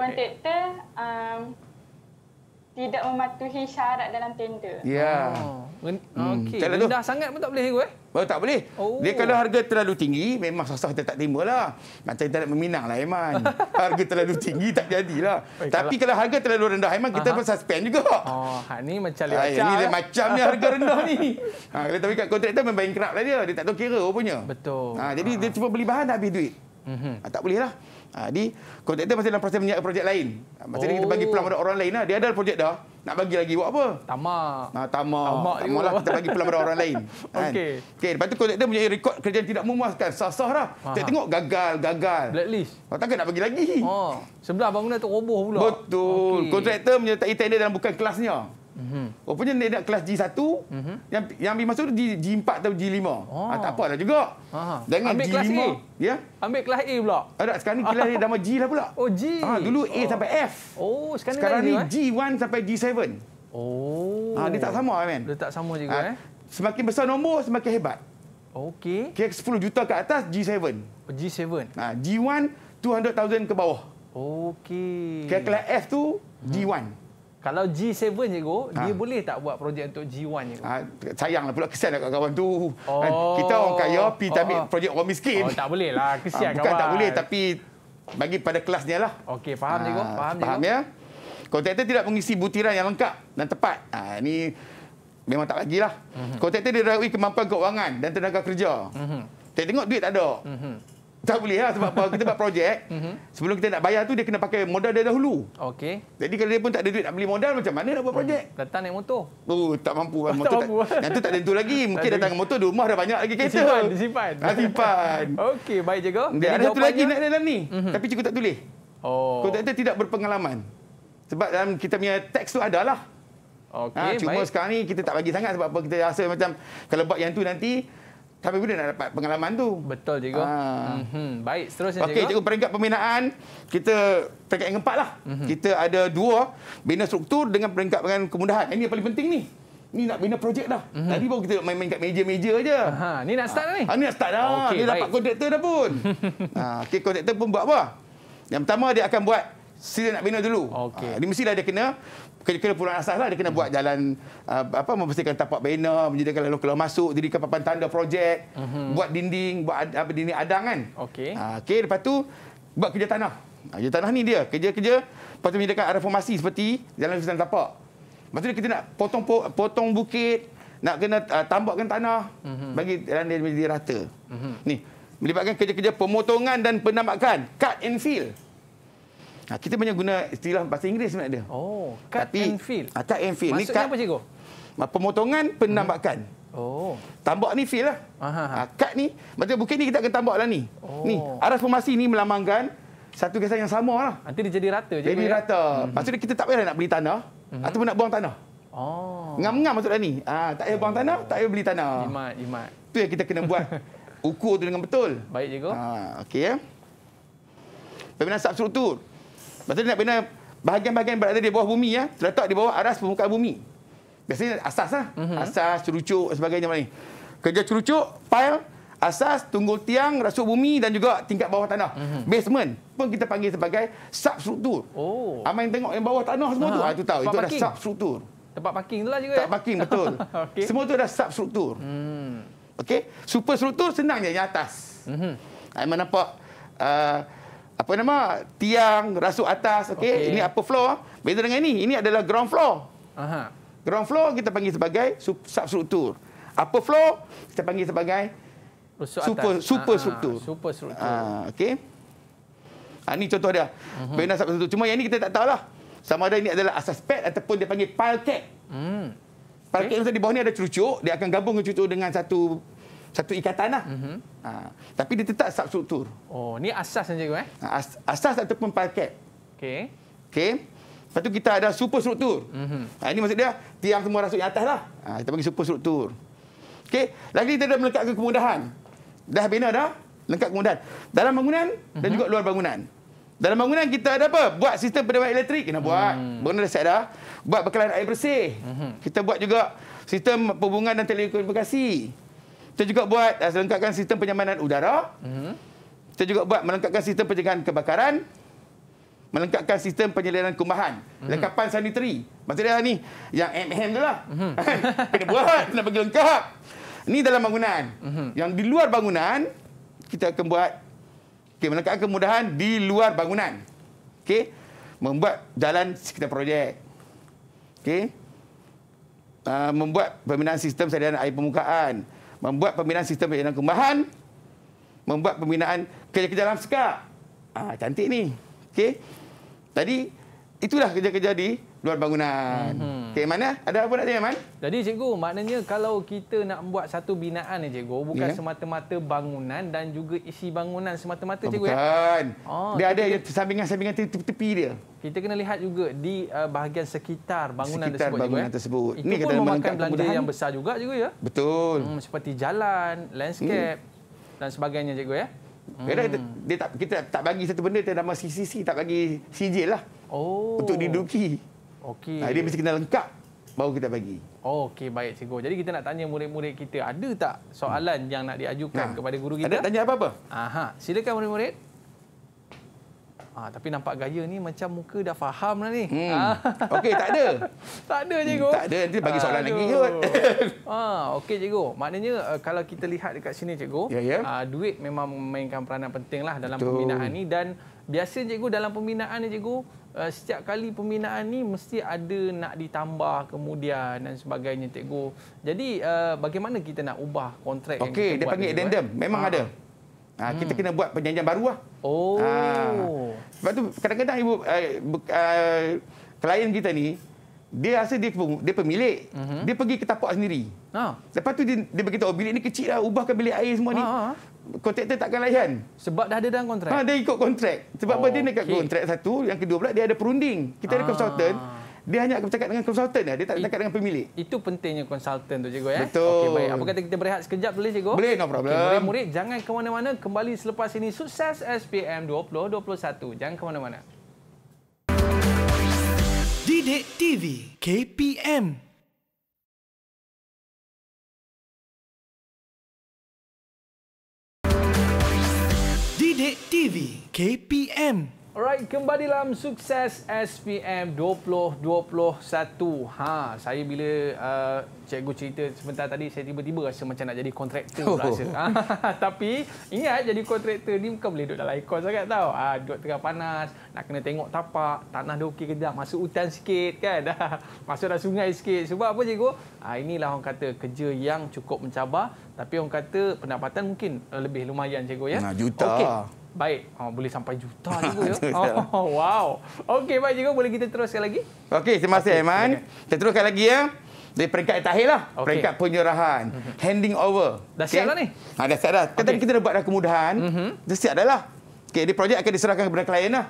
kontraktor um, tidak mematuhi syarat dalam tender. Ya.
Yeah. Oh. Hmm. Okey. Rendah tu. sangat pun tak boleh ikut eh? Baru tak boleh. Oh. Dia kalau harga terlalu tinggi, memang susah kita tak lah. Macam kita nak meminang lah, Aiman. Harga terlalu tinggi, tak jadilah. Eh, Tapi kalau... kalau harga terlalu rendah, Aiman, kita pun suspend juga.
Oh, ini ha, macam lecah. Ini lah. macam harga rendah ni.
Ha, kalau ah, tak kat kontraktor, memang kerap lah dia. Dia tak tahu kira rupanya. Betul. Ha, jadi ha. dia ah. cuma beli bahan, dah habis duit. Ha, tak boleh lah. Ha, jadi kontraktor masih dalam proses menyiapkan projek lain. Maksudnya oh. kita bagi oh. peluang pada orang lain lah. Dia ada projek dah nak bagi lagi buat apa? Tamak. Ha, tamak. Tamak, tamak lah kita bagi peluang pada orang lain. Kan? Okey. Okey, lepas tu kontraktor punya rekod kerja tidak memuaskan. Sah-sah dah. Tak tengok gagal, gagal. Blacklist. Oh, takkan nak bagi lagi. Oh, sebelah bangunan tu roboh pula. Betul. Okay. Kontraktor menyertai tender dalam bukan kelasnya. Mhm. Rupanya dia nak kelas G1, mhm. yang yang ambil masuk tu G4 atau G5. Ah, oh. Ha, tak apalah juga.
Ha. Jangan ambil G5. kelas A.
Ya. Ambil kelas A pula. Ah, tak, sekarang ni kelas dia nama G lah pula. Oh, G. Ha, dulu A oh. sampai F. Oh, sekarang, sekarang ni G1 eh? sampai G7. Oh. Ha, dia tak sama kan? Dia tak sama juga ha. eh. Semakin besar nombor semakin hebat. Okey. Kek 10 juta ke atas G7. G7. Ha, G1 200,000 ke bawah. Okey. Kek kelas F tu G1. Hmm. Kalau
G7 cikgu, ha. dia boleh tak buat projek untuk G1 cikgu? Ha,
sayanglah pula kesian dekat kawan tu. Kan, oh. Kita orang kaya, pi oh. ambil oh. projek orang miskin. Oh, tak boleh lah, ah, kesian ha, bukan kawan. Bukan tak boleh, tapi bagi pada kelasnya lah. Okey, faham cikgu. Ha, ah, faham, faham cikgu. ya. Kontraktor tidak mengisi butiran yang lengkap dan tepat. Ha, ini memang tak lagi lah. Mm -hmm. Kontraktor diraui kemampuan keuangan dan tenaga kerja. Mm -hmm. Tak tengok duit tak ada. Mm -hmm tak boleh lah sebab kita buat projek. Mhm. Sebelum kita nak bayar tu dia kena pakai modal dia dahulu. Okey. Jadi kalau dia pun tak ada duit nak beli modal macam mana nak buat projek? Datang naik motor. Oh, tak mampu lah. Oh, motor. Tak, yang tu tak tentu lagi. Mungkin datang motor di rumah dah banyak lagi kereta. Disimpan. Disimpan. disimpan. Ah,
Okey, baik juga. Dia ada satu lagi nak
dalam ni. Mhm. Tapi cikgu tak tulis. Oh. Kau Kontraktor tidak berpengalaman. Sebab dalam kita punya teks tu adalah. Okey, ha, cuma baik. sekarang ni kita tak bagi sangat sebab apa kita rasa macam kalau buat yang tu nanti tapi bila nak dapat pengalaman tu? Betul cikgu. Ha. Mm-hmm. Baik, terus. okay, cikgu. Okey, cikgu peringkat pembinaan kita peringkat yang keempat lah. Mm-hmm. Kita ada dua bina struktur dengan peringkat dengan kemudahan. Ini yang paling penting ni. Ni nak bina projek dah. Mm-hmm. Tadi baru kita main-main kat meja-meja aja. Ha, ni nak start dah ha. ni. Ha, ni nak start dah. Okay, dia baik. dapat kontraktor dah pun. ha, okey, kontraktor pun buat apa? Yang pertama dia akan buat Sila nak bina dulu. Okay. Ha, dia mestilah dia kena kena, kena pulang asas lah dia kena hmm. buat jalan uh, apa membersihkan tapak bina menyediakan lalu keluar masuk dirikan papan tanda projek hmm. buat dinding buat ad, apa dinding adang kan okey uh, okey lepas tu buat kerja tanah ah, kerja tanah ni dia kerja-kerja lepas tu menyediakan reformasi seperti jalan susunan tapak lepas tu kita nak potong potong bukit nak kena uh, tambakkan tanah hmm. bagi jalan dia menjadi rata hmm. ni melibatkan kerja-kerja pemotongan dan penambakan cut and fill Ha, kita banyak guna istilah bahasa Inggeris sebenarnya. Oh, cut Tapi, and fill. Ha, cut and fill. Maksudnya cut, apa, cikgu? Pemotongan, penambakan. Hmm. Oh. Tambak ni fill lah. Ha, cut ni, maksudnya bukit ni kita akan tambak lah ni. Oh. Ni, aras formasi ni melambangkan satu kesan yang sama lah.
Nanti dia jadi rata. Jadi cikgu, ya? rata. Ya?
Maksudnya kita tak payah nak beli tanah hmm. ataupun nak buang tanah.
Oh.
Ngam-ngam maksudnya ni. Ha, tak payah buang tanah, tak payah beli tanah. Imat, imat. Itu yang kita kena buat. Ukur tu dengan betul. Baik, cikgu. Ha, okay, ya. Pembinaan substruktur, Lepas nak bina bahagian-bahagian berada di bawah bumi ya, terletak di bawah aras permukaan bumi. Biasanya asas lah. Mm-hmm. Asas, cerucuk dan sebagainya. Ini. Kerja cerucuk, pile, asas, tunggul tiang, rasuk bumi dan juga tingkat bawah tanah. Mm-hmm. Basement pun kita panggil sebagai substruktur. Oh. Amai yang tengok yang bawah tanah semua uh-huh. tu, itu ah, tahu. Itu adalah substruktur. Tempat parking itulah juga. Tempat ya? parking, betul. okay. Semua itu adalah substruktur. Mm. Okay? Superstruktur senang je, yang atas. Mm-hmm. Aiman ah, nampak... Uh, apa nama tiang rasuk atas okey okay. ini upper floor beza dengan ini ini adalah ground floor Aha. ground floor kita panggil sebagai substruktur Apa floor kita panggil sebagai rasuk super atas. super Aha. struktur ah, super struktur ah, okey ha, ah, ini contoh dia uh-huh. Mhm. benda cuma yang ini kita tak tahulah sama ada ini adalah asas pad ataupun dia panggil pile cap hmm Parket okay. di bawah ni ada cucuk, dia akan gabung dengan cucuk dengan satu satu ikatan lah. Mm-hmm. Ha, tapi dia tetap substruktur. Oh, ni asas saja cikgu eh? Ha, as, asas ataupun parket. Okey. Okey. Lepas tu kita ada superstruktur. Mm-hmm. Ha, ini maksud dia tiang semua rasuk yang atas lah. Ha, kita panggil struktur. Okey. Lagi kita dah melekatkan kemudahan. Dah bina dah. Lengkap kemudahan. Dalam bangunan mm-hmm. dan mhm. juga luar bangunan. Dalam bangunan kita ada apa? Buat sistem penerbangan elektrik. Kena buat. Mm. Bangunan dah siap dah. Buat bekalan air bersih. Mm-hmm. Kita buat juga sistem perhubungan dan telekomunikasi. Kita juga buat uh, eh, melengkapkan sistem penyamanan udara. Mm-hmm. Kita juga buat melengkapkan sistem pencegahan kebakaran. Melengkapkan sistem penyelidikan kumbahan. Mm-hmm. Lengkapan sanitari. Maksudnya ni yang MHM tu lah. Mm-hmm. kena buat, kena pergi lengkap. Ini dalam bangunan. Mm-hmm. Yang di luar bangunan, kita akan buat okay, melengkapkan kemudahan di luar bangunan. Okay? Membuat jalan sekitar projek. Okay? Uh, membuat pembinaan sistem sediaan air permukaan membuat pembinaan sistem perikanan kumbahan, membuat pembinaan kerja-kerja dalam sekat, Ah, cantik ni. Okey. Tadi itulah kerja-kerja di luar bangunan. Hmm. Okey, mana? Ya? Ada apa nak tanya, Man?
Jadi, cikgu, maknanya kalau kita nak buat satu binaan ni, cikgu, bukan yeah. semata-mata bangunan dan juga isi bangunan semata-mata, cikgu. Bukan.
Ya? Oh, dia oh, ada sampingan-sampingan tepi-tepi dia.
Kita kena lihat juga di uh, bahagian sekitar bangunan sekitar tersebut. Ya? Bangunan cikgu, tersebut. Ya? Itu ini pun memakan belanja kemudahan. yang besar juga, cikgu, ya? Betul. Hmm, seperti
jalan, landscape hmm. dan sebagainya, cikgu, ya? Kadang-kadang hmm. kita, kita tak bagi satu benda, kita nama CCC, tak bagi sijil lah. Oh. Untuk diduki. Okey. Ha, dia mesti kena lengkap baru kita bagi. Oh,
okey baik cikgu. Jadi kita nak tanya murid-murid kita ada tak soalan hmm. yang nak diajukan ha. kepada guru kita? Ada tanya apa-apa? Aha, silakan murid-murid. Ha, tapi nampak gaya ni macam muka dah faham lah ni. Hmm. Ha. Okey, tak ada. tak ada cikgu. Hmm, tak ada, nanti bagi soalan Aduh. lagi kot. Ah okey cikgu. Maknanya uh, kalau kita lihat dekat sini cikgu, yeah, ya, ya. yeah. Uh, duit memang memainkan peranan penting lah dalam Betul. pembinaan ni. Dan biasa cikgu dalam pembinaan ni cikgu, Eh, setiap kali pembinaan ni mesti ada nak ditambah kemudian dan sebagainya cikgu. Jadi uh, bagaimana kita nak ubah kontrak okay, Okey, dia panggil addendum. Eh? Memang ha. ada.
Ha, kita hmm. kena buat perjanjian baru lah. Oh. Ha. Sebab tu kadang-kadang ibu uh, uh, klien kita ni dia rasa dia, dia pemilik. Uh-huh. Dia pergi ke tapak sendiri. Ha. Lepas tu dia, dia beritahu, oh, bilik ni kecil lah. Ubahkan bilik air semua ha. ni. Ha. Kontraktor takkan layan. Sebab dah ada dalam kontrak? Ha, dia ikut kontrak. Sebab oh, apa dia dekat okay. kontrak satu. Yang kedua pula, dia ada perunding. Kita ha. ada konsultan. Ah. Dia hanya akan dengan konsultan lah. dia tak bercakap dengan pemilik.
Itu pentingnya konsultan tu cikgu ya. Betul. Okey baik. Apa kata kita berehat sekejap boleh cikgu? Boleh no problem. Okay, murid-murid jangan ke mana-mana kembali selepas ini sukses SPM 2021. Jangan ke mana-mana.
Sidik TV KPM Sidik TV
KPM Alright, kembali dalam sukses SPM 2021. Ha, saya bila uh, cikgu cerita sebentar tadi, saya tiba-tiba rasa macam nak jadi kontraktor oh. rasa. Ha, tapi ingat jadi kontraktor ni bukan boleh duduk dalam aircon sangat tau. Ha, duduk tengah panas, nak kena tengok tapak, tanah dia okey ke masuk hutan sikit kan. masuk dalam sungai sikit. Sebab apa cikgu? Ha, inilah orang kata kerja yang cukup mencabar. Tapi orang kata pendapatan mungkin uh, lebih lumayan cikgu ya. Nah, juta. Okay. Baik, oh, boleh sampai juta
juga. ya?
oh, wow. Okey, baik juga. Boleh kita teruskan lagi?
Okey, terima kasih, okay. Aiman. Kita teruskan lagi ya. Dari peringkat yang terakhir lah. Okay. Peringkat penyerahan. Mm -hmm. Handing over. Dah okay. siap lah ni? Ha, dah siap dah. Okay. Tadi kita dah buat dah kemudahan. Mm -hmm. Dah siap dah lah. Okey, ini projek akan diserahkan kepada klien lah.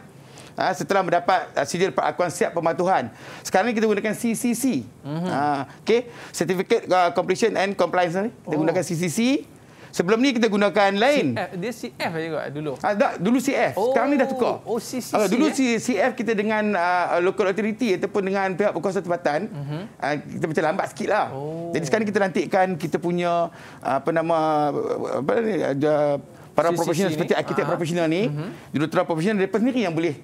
Ha, setelah mendapat uh, ha, sijil perakuan siap pematuhan. Sekarang ni kita gunakan CCC. Mm -hmm. ha, Okey, Certificate uh, Completion and Compliance ni. Kita oh. gunakan CCC. Sebelum ni kita gunakan lain.
CF. Dia CF juga dulu. Ah,
tak, dulu CF. Oh. Sekarang ni dah oh, tukar. Oh, Ah, dulu eh? CF kita dengan uh, local authority ataupun dengan pihak berkuasa tempatan. Uh -huh. uh, kita macam lambat sikit lah. Oh. Jadi sekarang kita nantikan kita punya uh, apa nama... Apa ni, uh, para profesional seperti arkitek profesional ni. Mhm. Judul uh -huh. terang profesional, mereka sendiri yang boleh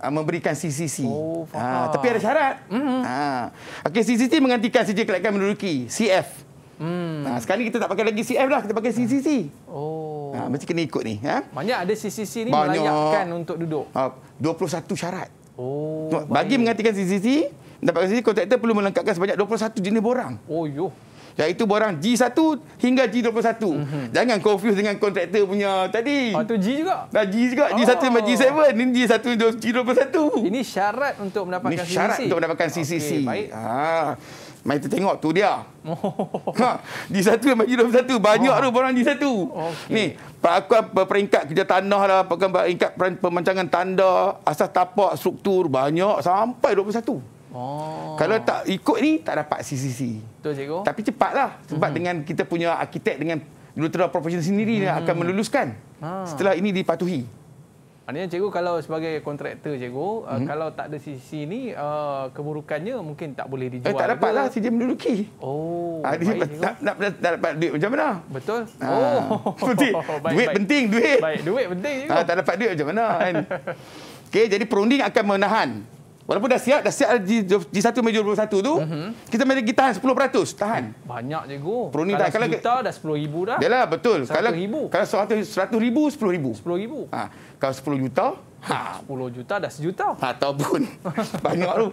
memberikan CCC. Oh, ha, tapi ada syarat. Mm -hmm. ha. Okey, CCC menggantikan CJ kelayakan menduduki, CF. Hmm. Ha, sekali kita tak pakai lagi CF dah, kita pakai CCC. Oh. Nah ha, mesti kena ikut ni. Ha? Banyak ada CCC ni banyak. melayakkan untuk duduk. Ha, 21 syarat.
Oh. Bagi banyak.
menggantikan CCC, dapat CCC, kontraktor perlu melengkapkan sebanyak 21 jenis borang. Oh, yo. Iaitu borang G1 hingga G21. Mm -hmm. Jangan confuse dengan kontraktor punya tadi. Oh, G juga? Nah, G juga. Oh. G1 dan G7. Ini G1 dan G21. Ini syarat untuk mendapatkan CCC. Ini syarat CCC. untuk mendapatkan CCC. Okay, baik. Ha. Mari tu tengok tu dia. Oh. Ha, di satu yang maju 21 banyak oh. orang di satu. Okay. Ni, perakuan peringkat kerja tanah lah, perakuan peringkat pemancangan tanda, asas tapak, struktur banyak sampai 21. Oh. Kalau tak ikut ni tak dapat CCC. Betul cikgu. Tapi cepatlah sebab hmm. dengan kita punya arkitek dengan jurutera profesional sendiri hmm. akan meluluskan. Ha. Setelah ini dipatuhi.
Maknanya cikgu kalau sebagai kontraktor cikgu, hmm. uh, mhm. kalau tak ada CC ni, uh, keburukannya mungkin tak boleh
dijual. Eh, tak dapatlah CC menduduki. Oh, ha, baik, tak, nak, nak, tak dapat duit macam mana? Betul.
Ha. Oh. Duit, baik, duit baik. penting, duit. Baik, duit penting. Ha,
tak dapat duit macam mana? kan? okay, jadi perunding akan menahan. Walaupun dah siap, dah siap G1 Major 21 tu, uh-huh. kita mari kita tahan 10%, tahan.
Banyak je go. tak. kalau kita dah 10 ribu dah. Yalah,
betul. kalau, ribu. Kalau 100 ribu, 10 ribu. 10 ribu. Ha kalau 10 juta, ha. 10 juta dah sejuta. Ataupun banyak tu.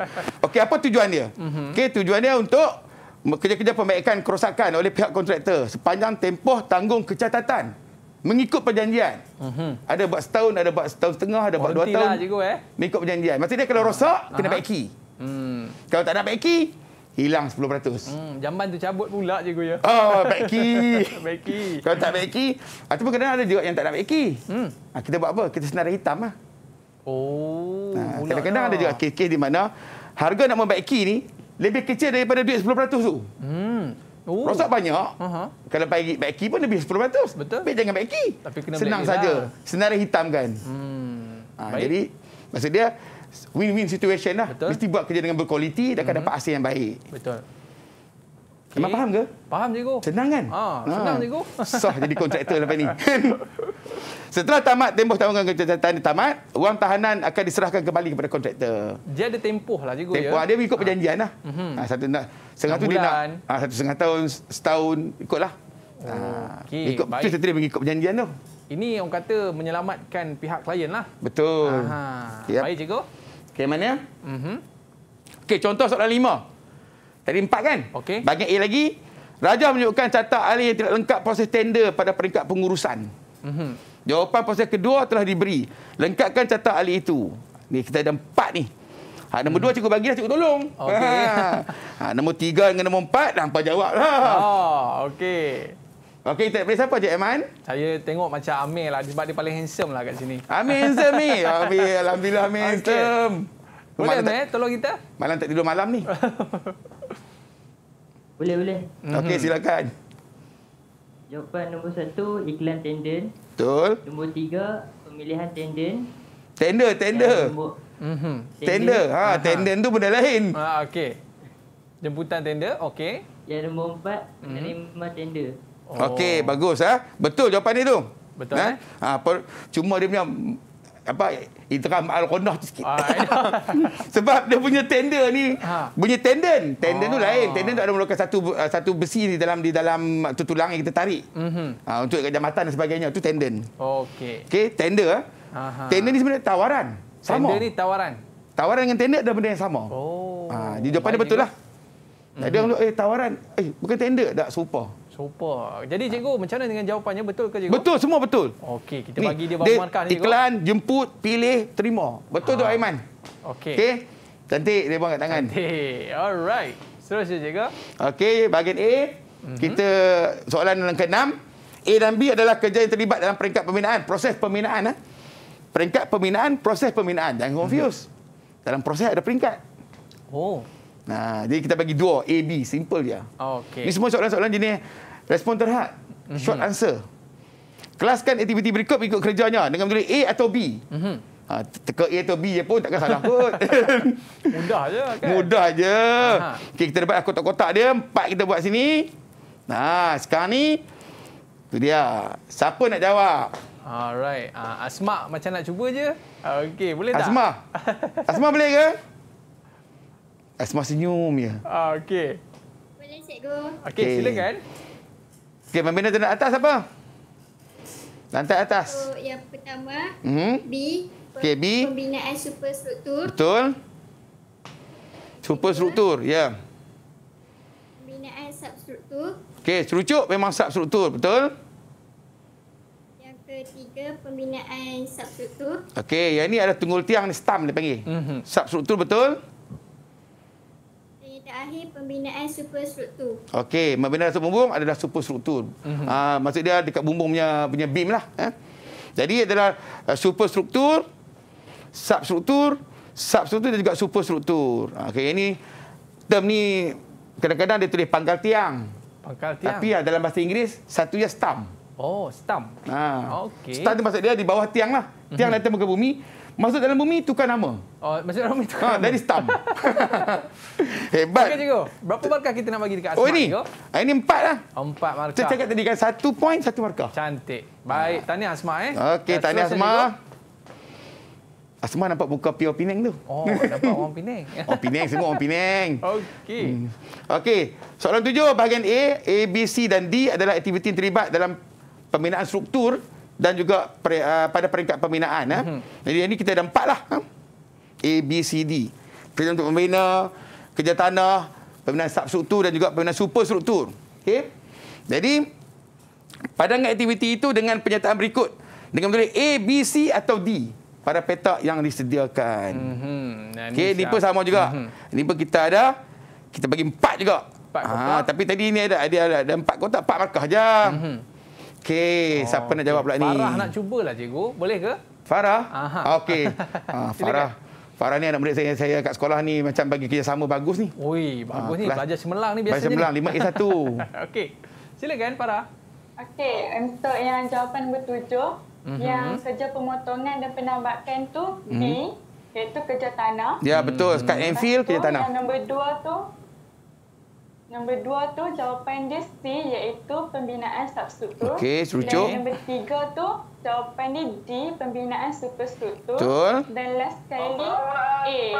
Okey, apa tujuan dia? Mm-hmm. Okey, tujuan dia untuk kerja-kerja pembaikan kerosakan oleh pihak kontraktor sepanjang tempoh tanggung kecatatan mengikut perjanjian. Mm-hmm. Ada buat setahun, ada buat setahun setengah, ada buat dua tahun. Lah, cikgu, eh. Mengikut perjanjian. Maksudnya dia kalau rosak, uh-huh. kena baiki. Hmm. Kalau tak ada baiki, hilang 10%. Hmm, jamban tu cabut pula je gue. Ya. Oh, back key. back Kalau tak back key, ah, pun kadang ada juga yang tak nak back Hmm. Ha, kita buat apa? Kita senarai hitam lah. Oh, ha, ah, kena ada lah. juga kes di mana harga nak membaik key ni lebih kecil daripada duit 10% tu. Hmm. Oh. Rosak banyak. Uh-huh. Kalau pergi back pun lebih 10%. Betul. Tapi jangan back Tapi kena Senang saja. Lah. Senarai hitam kan. Hmm. Ha, jadi, maksud dia, win-win situation lah. Betul. Mesti buat kerja dengan berkualiti dan akan mm -hmm. dapat hasil yang baik. Betul. Memang okay. faham ke? Faham, cikgu. Senang kan? Ha, senang, ah. cikgu. Soh jadi kontraktor lepas ni. Setelah tamat tempoh tanggungan kejahatan ini tamat, wang tahanan akan diserahkan kembali kepada kontraktor. Dia ada tempoh lah, cikgu. Tempoh, ya? Ah, dia ikut perjanjian lah. Mm -hmm. Satu setengah bulan. Nak, satu setengah tahun, setahun, ikutlah. Okay, ikut, baik. Cikgu ikut perjanjian tu.
Ini orang kata menyelamatkan pihak klien lah.
Betul. Aha. Yep. Baik, cikgu. Okey, mana? Mm -hmm. Okey, contoh soalan lima. Tadi empat kan? Okey. Bagi A lagi. raja menunjukkan catat ahli yang tidak lengkap proses tender pada peringkat pengurusan. Mm -hmm. Jawapan proses kedua telah diberi. Lengkapkan catat ahli itu. Ni kita ada empat ni. Ha, nombor hmm. dua cukup bagilah cukup tolong. Okay. Ha, nombor tiga dengan nombor empat, nampak jawab lah. Oh, ah,
okay. Okey, third place siapa Cik Aiman? Saya tengok macam Amir lah sebab dia paling handsome lah kat sini. Amir handsome ni. Amir, Alhamdulillah
Amir okay. handsome. Boleh Amir, tolong kita? Malam tak tidur malam ni.
boleh, boleh.
Okey, mhm. silakan.
Jawapan nombor satu, iklan tenden. Betul. Nombor tiga, pemilihan tenden.
Tender, tender. Nombor...
Mm-hmm. Tender. Ha, Aha. tenden tu benda lain.
Ah, okey.
Jemputan tender, okey. Yang nombor empat, mm-hmm. tender. Oh. Okey,
bagus
ah. Ha? Betul jawapan itu. Betul ha? eh? Ha? Ha, cuma dia punya apa intram al-qondah tu sikit. Ah, ya. Sebab dia punya tender ni ha. bunyi tendon. Tendon oh. tu lain. Ah. Tendon tu ada melukis satu satu besi di dalam di dalam tulang yang kita tarik. Mm-hmm. Ha, untuk kejamatan dan sebagainya tu tendon.
Okey.
Okey, tender ah. Tender ni sebenarnya tawaran. Sama. Tender ni tawaran. Tawaran dengan tender ada benda yang sama. Oh. Ha, di depan dia betul lah. Mhm. Tak ada eh tawaran. Eh bukan tender tak serupa.
Super. Jadi cikgu, ha. macam mana dengan jawapannya? Betul ke cikgu? Betul,
semua betul. Okey, kita ni, bagi dia bahan markah ni cikgu. Iklan, jemput, pilih, terima. Betul ha. tu ah, Aiman? Okey. Okey. Cantik dia buang kat tangan. Cantik. Alright. Terus Seterusnya cikgu. Okey, bahagian A. Mm -hmm. Kita soalan yang ke-6. A dan B adalah kerja yang terlibat dalam peringkat pembinaan. Proses pembinaan. Ha? Peringkat pembinaan, proses pembinaan. Jangan mhm. confuse. Mm -hmm. Dalam proses ada peringkat. Oh. Nah, jadi kita bagi dua, A, B. Simple ya. Okey. Ini semua soalan-soalan jenis Respon terhad. Mm-hmm. Short answer. Kelaskan aktiviti berikut ikut kerjanya dengan menulis A atau B. Mm-hmm. Ha, teka A atau B je pun takkan salah pun.
Mudah je kan? Mudah
je. Okay, kita dapat kotak-kotak dia. Empat kita buat sini. Nah, sekarang ni, tu dia. Siapa nak jawab?
Alright. Uh, Asma macam nak cuba je. Ah, okay boleh tak? Asma.
Asma boleh ke? Asma senyum je. Ah, Okay Boleh, cikgu. Okey, okay. silakan. Okey, membina tu atas apa? Lantai atas.
So, yang pertama, mm -hmm. B. Okey, B. Pembinaan superstruktur.
Betul. Superstruktur, ya. Yeah.
Pembinaan substruktur.
Okey, serucuk memang substruktur, betul?
Yang ketiga, pembinaan substruktur.
Okey, yang ini adalah tunggul tiang, ni stump dia panggil. Mm -hmm. Substruktur, Betul
akhir pembinaan superstruktur.
Okey, membina bumbung adalah superstruktur. Mm -hmm. ha, maksud dia dekat bumbung punya, punya beam lah. Eh? Jadi adalah eh, superstruktur, substruktur, substruktur dan juga superstruktur. Ah, okey, ini term ni kadang-kadang dia tulis pangkal tiang.
Pangkal tiang. Tapi ya,
dalam bahasa Inggeris, satu ya stump.
Oh, stump.
Ha. Okey. Stump itu maksud dia di bawah tiang lah. Tiang mm -hmm. dari muka bumi. Masuk dalam bumi tukar nama. Oh,
masuk dalam bumi tukar. Ha,
dari stam. Hebat.
Cikgu, berapa markah kita nak bagi dekat Asma? Oh, ini. Cikgu? Ah, ini empat lah. Oh, empat markah. Saya cakap tadi kan satu poin, satu markah. Cantik. Baik, ha. Ah. tahniah Asma eh. Okey, tahniah Asma.
Asma nampak buka pure Penang tu. Oh, nampak orang
Penang. orang
Penang, semua orang Penang. Okey. Hmm. Okey, soalan tujuh. Bahagian A, A, B, C dan D adalah aktiviti yang terlibat dalam pembinaan struktur dan juga peri, uh, pada peringkat pembinaan. Eh. Mm-hmm. Jadi, ini kita ada empat lah. Eh. A, B, C, D. Pilihan untuk pembina, kerja tanah, pembinaan substruktur dan juga super-struktur. Okay. Jadi, pada padangan aktiviti itu dengan penyataan berikut. Dengan menulis A, B, C atau D pada petak yang disediakan. Mm-hmm. Okay, ini pun sama juga. Mm-hmm. Ini pun kita ada. Kita bagi empat juga. Empat Ha, tapi tadi ini ada, ada, ada, empat kotak, empat markah saja. Mm-hmm. Okey, oh, siapa okay. nak jawab pula ni? Farah nak cubalah cikgu. Boleh ke? Farah? Okey. Ha, Farah. Farah ni anak murid saya saya kat sekolah ni macam bagi sama bagus ni. Oi, bagus ha, ni. Kelas. Ah, Belajar Semelang ni biasanya. Belajar Semelang 5A1.
Okey. Silakan Farah. Okey,
untuk yang jawapan bertujuh, mm -hmm. yang kerja pemotongan dan penambakan tu mm -hmm. B, iaitu kerja tanah.
Ya, betul. Kat mhm. Enfield kerja tanah. Yang
nombor dua tu Nombor dua tu jawapan dia C iaitu pembinaan substruktur. Okey, serucuk. Dan nombor tiga tu jawapan dia D pembinaan superstruktur. Betul. Dan last sekali A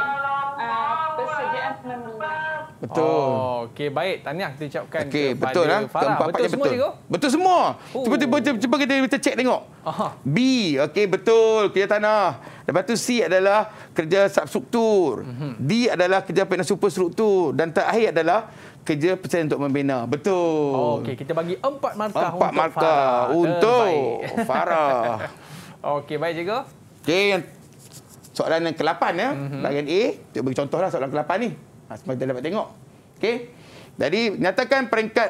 uh, persediaan pembinaan.
Betul.
Oh, Okey, baik. Tahniah kita ucapkan okay, kepada betul, lah. Farah. Betul, betul, betul semua betul. cikgu?
Betul semua. Cuba-cuba oh. cuba kita, kita cek tengok. Aha. B, okey betul kerja tanah. Lepas tu C adalah kerja substruktur. Mm -hmm. D adalah kerja pembinaan superstruktur. Dan terakhir adalah kerja percaya untuk membina. Betul. Oh, Okey,
kita bagi empat markah empat untuk markah Farah. Empat markah untuk Terbaik. Farah.
Okey, baik juga. Okey, soalan yang ke-8 ya. Mm -hmm. Bagian A, kita bagi contohlah soalan ke-8 ni. Ha, sebab kita dapat tengok. Okey. Jadi, nyatakan peringkat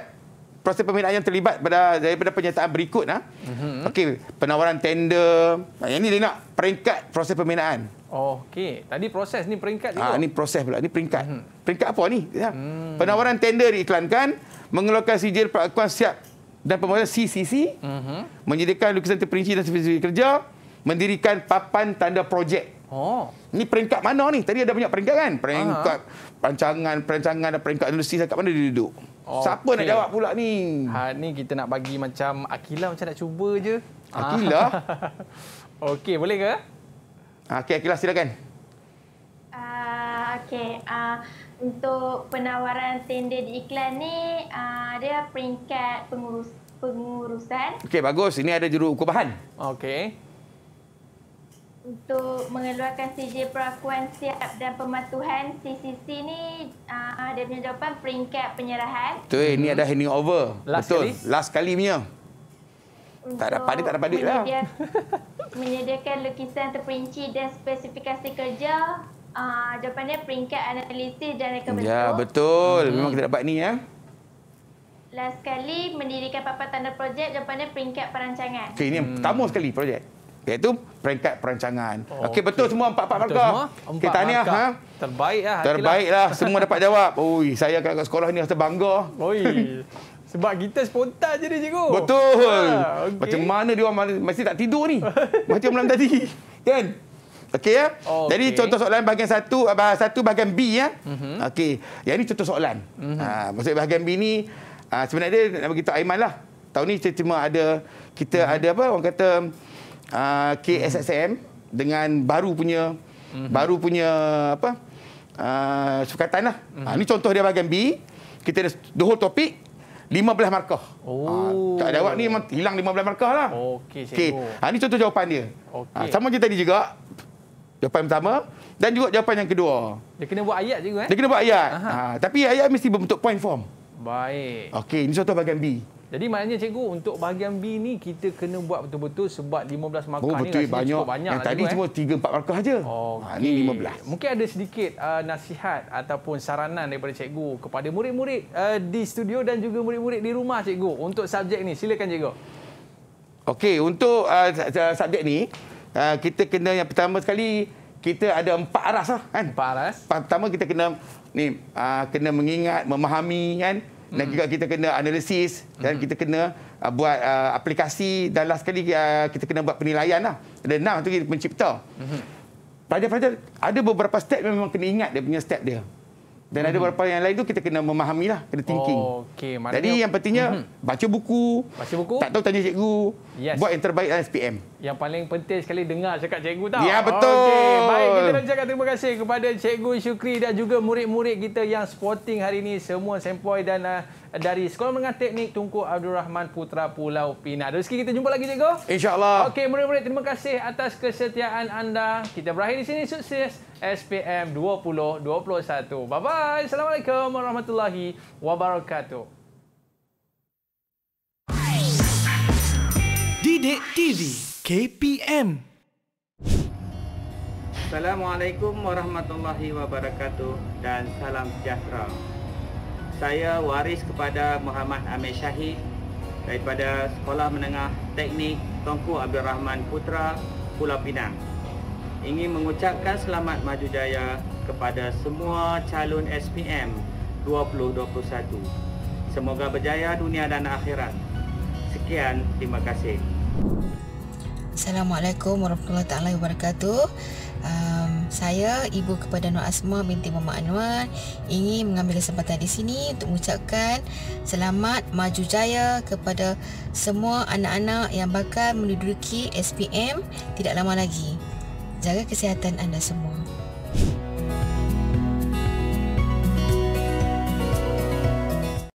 proses pembinaan yang terlibat pada daripada penyertaan berikut. Ha. Mm -hmm. Okey, penawaran tender. Yang ini dia nak peringkat proses pembinaan.
Okey, tadi proses ni peringkat ah, juga. Ah, ha,
ni proses pula, ni peringkat. Hmm. Peringkat apa ni? Ya. Hmm. Penawaran tender diiklankan, mengeluarkan sijil pengakuan siap dan pembuatan CCC,
hmm.
menyediakan lukisan terperinci dan spesifikasi kerja, mendirikan papan tanda projek. Oh. Ni peringkat mana ni? Tadi ada banyak peringkat kan? Peringkat rancangan, perancangan dan peringkat industri kat mana dia duduk? Oh, Siapa okay. nak jawab
pula ni? Ha, ni kita nak bagi macam Akila macam nak cuba je. Akila? Okey, boleh ke?
Ah, okay, Akilah silakan.
Uh, Okey, uh, untuk penawaran tender di iklan ni, uh, dia peringkat pengurus, pengurusan.
Okay, bagus. Ini ada juru ukur bahan. Okey.
Untuk mengeluarkan CJ perakuan siap dan pematuhan CCC ni, uh, dia punya jawapan peringkat penyerahan.
Betul, ini hmm. ada handing over. Last Betul, kali. last kali punya.
Tak dapat duit, tak dapat duit lah. menyediakan lukisan terperinci dan spesifikasi kerja. Uh, peringkat analisis dan reka betul. Ya,
betul. Hmm. Memang kita dapat ni ya.
Last sekali, mendirikan papan tanda projek. Jawapannya peringkat perancangan. Okay, ini hmm.
pertama sekali projek. Iaitu peringkat perancangan. Oh, Okey, okay. betul semua empat-empat markah. Okey, tahniah. Ha? Terbaiklah. Terbaiklah. semua dapat jawab. Ui, saya kat, sekolah ini rasa bangga. Ui. Sebab kita spontan je dia cikgu. Betul. Ha, ah, okay. Macam mana dia orang masih tak tidur ni? Macam malam tadi. Kan? Okey ya.
Okay. Jadi contoh
soalan bahagian satu, ah, satu bahagian B ya. Uh mhm. -huh. Okey. Yang ini contoh soalan. Uh mhm. -huh. Ah, ha, maksudnya bahagian B ni ha, sebenarnya dia nak beritahu Aiman lah. Tahun ni kita cuma ada, kita uh mhm. -huh. ada apa orang kata uh, KSSM uh -huh. dengan baru punya, uh -huh. baru punya apa, uh, sukatan Uh lah. -huh. ha, ini contoh dia bahagian B. Kita ada the whole topic. 15 markah. Oh.
Ha, tak jawab ni
memang hilang 15 markah lah. Okey, cikgu. Okay. Ah, ha, ini contoh jawapan dia. Okay. Ha, ah, sama macam tadi juga. Jawapan pertama dan juga jawapan yang kedua.
Dia kena buat ayat cikgu eh? Dia kena buat ayat. Ha,
tapi ayat mesti berbentuk point form.
Baik.
Okey, ini contoh bahagian B.
Jadi maknanya cikgu untuk bahagian B ni kita kena buat betul-betul sebab 15 markah oh, betul, ni banyak. cukup banyak. Yang tadi lah, cuma
eh. 3 4 markah aja. Ah, okay. Ha ni 15.
Mungkin ada sedikit uh, nasihat ataupun saranan daripada cikgu kepada murid-murid uh, di studio dan juga murid-murid di rumah cikgu untuk subjek ni. Silakan cikgu.
Okey, untuk uh, subjek ni uh, kita kena yang pertama sekali kita ada empat aras lah kan? Empat aras. Pertama kita kena ni uh, kena mengingat, memahami kan? dan hmm. juga kita kena analisis dan hmm. kita kena uh, buat uh, aplikasi dan last sekali uh, kita kena buat penilaian lah. Dan enam tu kita pencipta. Hmm. pada pelajar ada beberapa step memang kena ingat dia punya step dia. Dan hmm. ada mhm. beberapa yang lain tu kita kena memahami lah, kena thinking. Oh, okay. Maksudnya, Jadi yang pentingnya hmm. baca buku, baca buku. tak tahu tanya cikgu, yes. buat yang terbaik dalam SPM.
Yang paling penting sekali dengar cakap cikgu tau. Ya, betul. Okay. Baik, kita nak cakap terima kasih kepada cikgu Syukri dan juga murid-murid kita yang sporting hari ini. Semua sempoi dan... Uh, dari Sekolah Menengah Teknik Tunku Abdul Rahman Putra Pulau Pinang. Rezeki kita jumpa lagi cikgu. Insya-Allah. Okey, murid-murid terima kasih atas kesetiaan anda. Kita berakhir di sini sukses SPM 2021. Bye bye. Assalamualaikum warahmatullahi wabarakatuh. Didik TV KPM
Assalamualaikum warahmatullahi wabarakatuh dan salam sejahtera saya waris kepada Muhammad Amir Syahid daripada Sekolah Menengah Teknik Tengku Abdul Rahman Putra Pulau Pinang. Ingin mengucapkan selamat maju jaya kepada semua calon SPM 2021. Semoga berjaya dunia dan akhirat. Sekian, terima kasih.
Assalamualaikum warahmatullahi wabarakatuh um, saya ibu kepada Nur Asma binti Mama Anwar ingin mengambil kesempatan di sini untuk mengucapkan selamat maju jaya kepada semua anak-anak yang bakal menduduki SPM tidak lama lagi. Jaga kesihatan
anda semua.